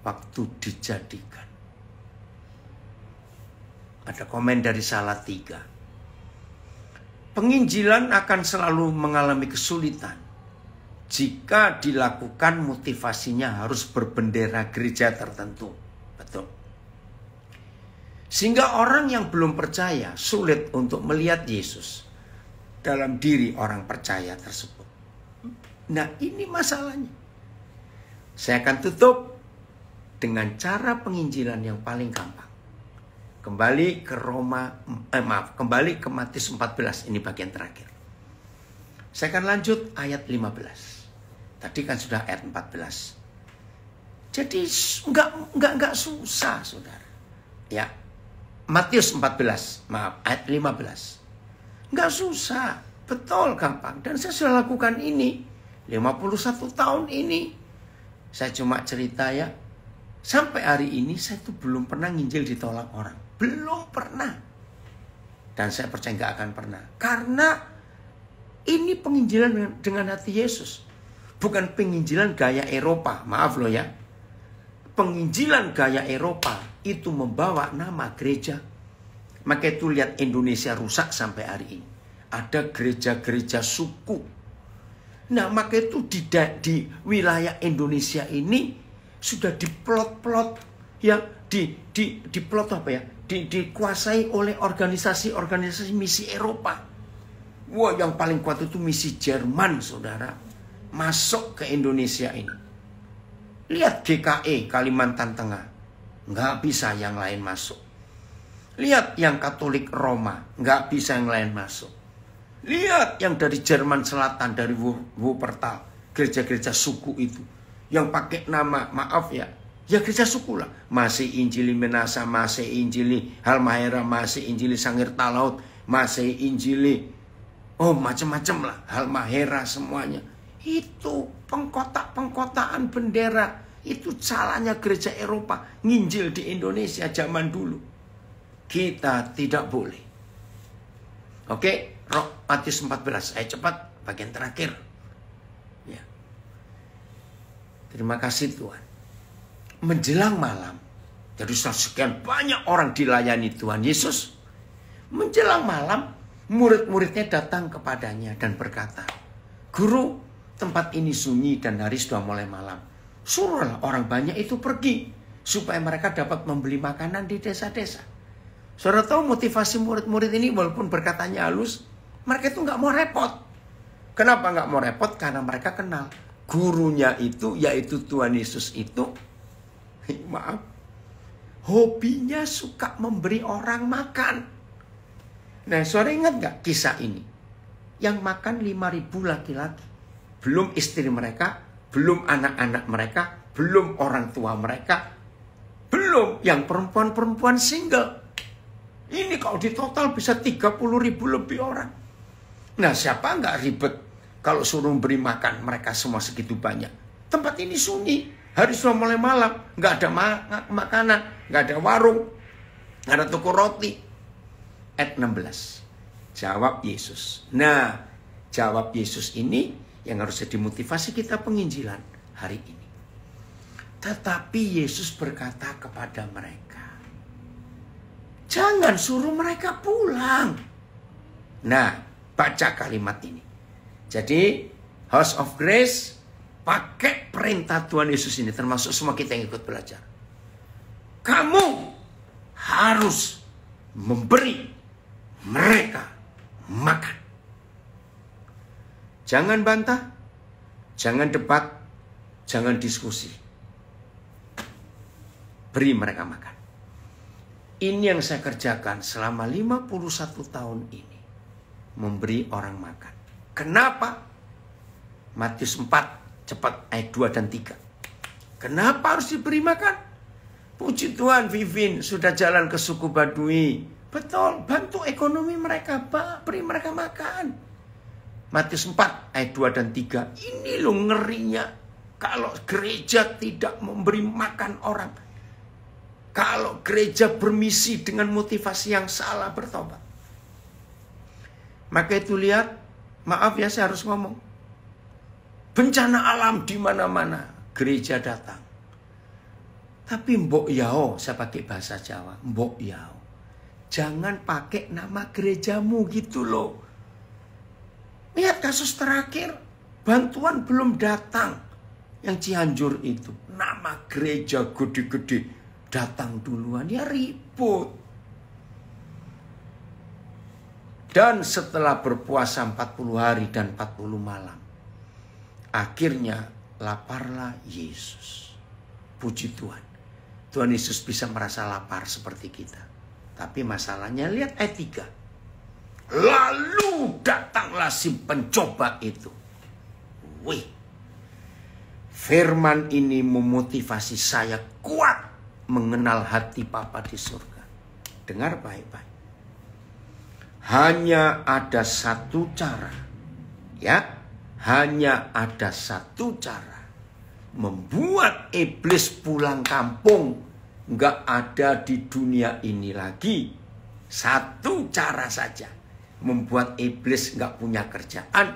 S1: waktu dijadikan. Ada komen dari salah tiga. Penginjilan akan selalu mengalami kesulitan jika dilakukan motivasinya harus berbendera gereja tertentu. Betul. Sehingga orang yang belum percaya sulit untuk melihat Yesus dalam diri orang percaya tersebut. Nah, ini masalahnya. Saya akan tutup dengan cara penginjilan yang paling gampang. Kembali ke Roma, eh, maaf, kembali ke Matius 14, ini bagian terakhir. Saya akan lanjut ayat 15. Tadi kan sudah ayat 14. Jadi nggak nggak nggak susah, saudara. Ya, Matius 14, maaf, ayat 15. Nggak susah, betul gampang. Dan saya sudah lakukan ini 51 tahun ini saya cuma cerita ya sampai hari ini saya tuh belum pernah nginjil ditolak orang belum pernah dan saya percaya nggak akan pernah karena ini penginjilan dengan, dengan hati Yesus bukan penginjilan gaya Eropa maaf loh ya penginjilan gaya Eropa itu membawa nama gereja maka itu lihat Indonesia rusak sampai hari ini ada gereja-gereja suku Nah, maka itu di, di wilayah Indonesia ini sudah diplot-plot ya di di diplot apa ya? Di, dikuasai oleh organisasi-organisasi misi Eropa. Wah, yang paling kuat itu misi Jerman, Saudara. Masuk ke Indonesia ini. Lihat GKE Kalimantan Tengah. Nggak bisa yang lain masuk. Lihat yang Katolik Roma, nggak bisa yang lain masuk. Lihat yang dari Jerman Selatan, dari Wuppertal, gereja-gereja suku itu. Yang pakai nama, maaf ya, ya gereja suku lah. Masih Injili Menasa, masih Injili Halmahera, masih Injili Sangir Talaut, masih Injili Oh macam-macam lah, Halmahera semuanya. Itu pengkotak-pengkotaan bendera. Itu salahnya gereja Eropa nginjil di Indonesia zaman dulu. Kita tidak boleh. Oke? Okay? Matius 14 ayat cepat bagian terakhir. Ya. Terima kasih Tuhan. Menjelang malam, jadi sekian banyak orang dilayani Tuhan Yesus. Menjelang malam, murid-muridnya datang kepadanya dan berkata, Guru, tempat ini sunyi dan hari sudah mulai malam. Suruhlah orang banyak itu pergi, supaya mereka dapat membeli makanan di desa-desa. Saudara tahu motivasi murid-murid ini walaupun berkatanya halus, mereka itu nggak mau repot. Kenapa nggak mau repot? Karena mereka kenal gurunya itu, yaitu Tuhan Yesus itu, [LAUGHS] maaf, hobinya suka memberi orang makan. Nah, sore ingat nggak kisah ini? Yang makan 5.000 laki-laki. Belum istri mereka, belum anak-anak mereka, belum orang tua mereka, belum yang perempuan-perempuan single. Ini kalau di total bisa 30 ribu lebih orang. Nah siapa nggak ribet kalau suruh beri makan mereka semua segitu banyak. Tempat ini sunyi, hari sudah mulai malam, nggak ada ma makanan, nggak ada warung, nggak ada toko roti. Ayat 16, jawab Yesus. Nah, jawab Yesus ini yang harus jadi motivasi kita penginjilan hari ini. Tetapi Yesus berkata kepada mereka, Jangan suruh mereka pulang. Nah, Baca kalimat ini. Jadi House of Grace pakai perintah Tuhan Yesus ini termasuk semua kita yang ikut belajar. Kamu harus memberi mereka makan. Jangan bantah, jangan debat, jangan diskusi. Beri mereka makan. Ini yang saya kerjakan selama 51 tahun ini memberi orang makan. Kenapa? Matius 4 cepat ayat 2 dan 3. Kenapa harus diberi makan? Puji Tuhan Vivin sudah jalan ke suku Badui. Betul, bantu ekonomi mereka, Pak. Beri mereka makan. Matius 4 ayat 2 dan 3. Ini loh ngerinya. Kalau gereja tidak memberi makan orang. Kalau gereja bermisi dengan motivasi yang salah bertobat. Maka itu lihat, maaf ya saya harus ngomong. Bencana alam di mana-mana, gereja datang. Tapi mbok yao, saya pakai bahasa Jawa, mbok yao. Jangan pakai nama gerejamu gitu loh. Lihat kasus terakhir, bantuan belum datang. Yang Cianjur itu, nama gereja gede-gede datang duluan, ya ribut. Dan setelah berpuasa 40 hari dan 40 malam, akhirnya laparlah Yesus. Puji Tuhan. Tuhan Yesus bisa merasa lapar seperti kita. Tapi masalahnya lihat etika. Lalu datanglah si pencoba itu. Wih. Firman ini memotivasi saya kuat mengenal hati Papa di surga. Dengar baik-baik hanya ada satu cara. Ya, hanya ada satu cara. Membuat iblis pulang kampung nggak ada di dunia ini lagi. Satu cara saja. Membuat iblis nggak punya kerjaan.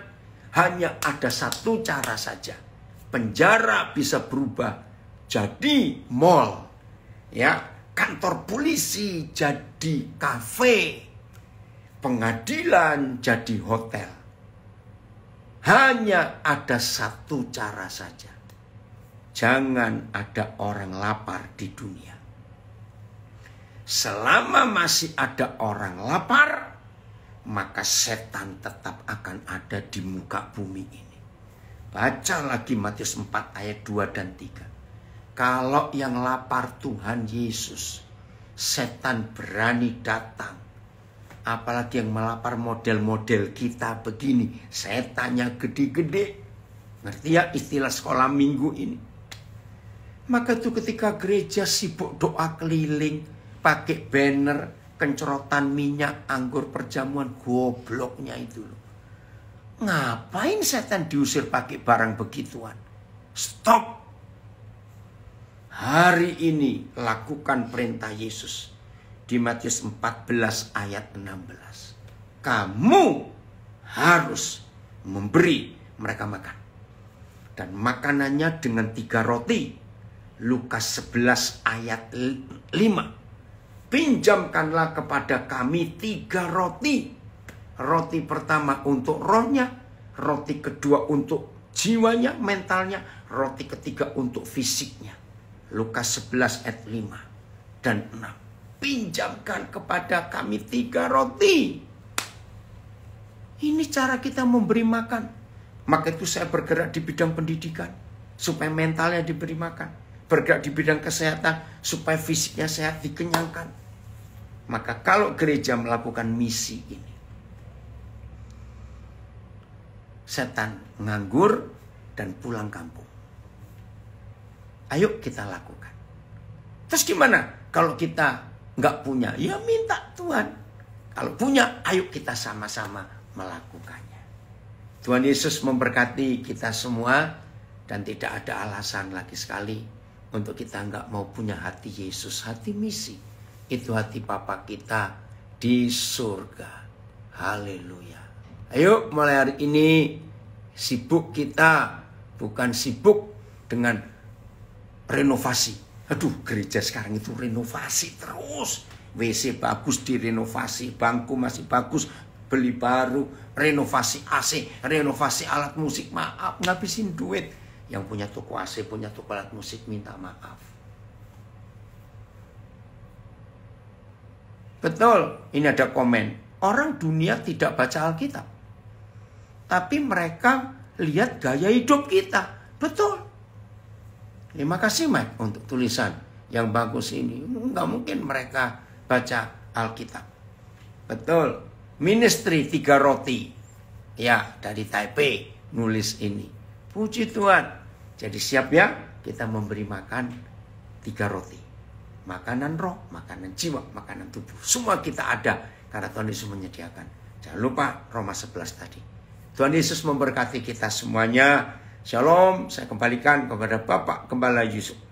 S1: Hanya ada satu cara saja. Penjara bisa berubah jadi mall. Ya, kantor polisi jadi kafe pengadilan jadi hotel. Hanya ada satu cara saja. Jangan ada orang lapar di dunia. Selama masih ada orang lapar, maka setan tetap akan ada di muka bumi ini. Baca lagi Matius 4 ayat 2 dan 3. Kalau yang lapar Tuhan Yesus, setan berani datang Apalagi yang melapar model-model kita begini. Setannya gede-gede. Ngerti ya istilah sekolah minggu ini. Maka itu ketika gereja sibuk doa keliling. Pakai banner kencrotan minyak anggur perjamuan. Gobloknya itu loh. Ngapain setan diusir pakai barang begituan? Stop! Hari ini lakukan perintah Yesus di Matius 14 ayat 16. Kamu harus memberi mereka makan. Dan makanannya dengan tiga roti. Lukas 11 ayat 5. Pinjamkanlah kepada kami tiga roti. Roti pertama untuk rohnya. Roti kedua untuk jiwanya, mentalnya. Roti ketiga untuk fisiknya. Lukas 11 ayat 5 dan 6 pinjamkan kepada kami tiga roti. Ini cara kita memberi makan. Maka itu saya bergerak di bidang pendidikan. Supaya mentalnya diberi makan. Bergerak di bidang kesehatan. Supaya fisiknya sehat dikenyangkan. Maka kalau gereja melakukan misi ini. Setan nganggur dan pulang kampung. Ayo kita lakukan. Terus gimana kalau kita nggak punya, ya minta Tuhan. Kalau punya, ayo kita sama-sama melakukannya. Tuhan Yesus memberkati kita semua dan tidak ada alasan lagi sekali untuk kita nggak mau punya hati Yesus, hati misi. Itu hati Papa kita di surga. Haleluya. Ayo mulai hari ini sibuk kita bukan sibuk dengan renovasi Aduh, gereja sekarang itu renovasi terus. WC bagus direnovasi, bangku masih bagus, beli baru, renovasi AC, renovasi alat musik. Maaf, ngabisin duit. Yang punya toko AC, punya toko alat musik, minta maaf. Betul, ini ada komen. Orang dunia tidak baca Alkitab. Tapi mereka lihat gaya hidup kita. Betul. Terima kasih Mike untuk tulisan yang bagus ini. Nggak mungkin mereka baca Alkitab. Betul. Ministry tiga roti. Ya, dari Taipei nulis ini. Puji Tuhan. Jadi siap ya, kita memberi makan tiga roti. Makanan roh, makanan jiwa, makanan tubuh. Semua kita ada karena Tuhan Yesus menyediakan. Jangan lupa Roma 11 tadi. Tuhan Yesus memberkati kita semuanya Shalom, saya kembalikan kepada Bapak Gembala Yusuf.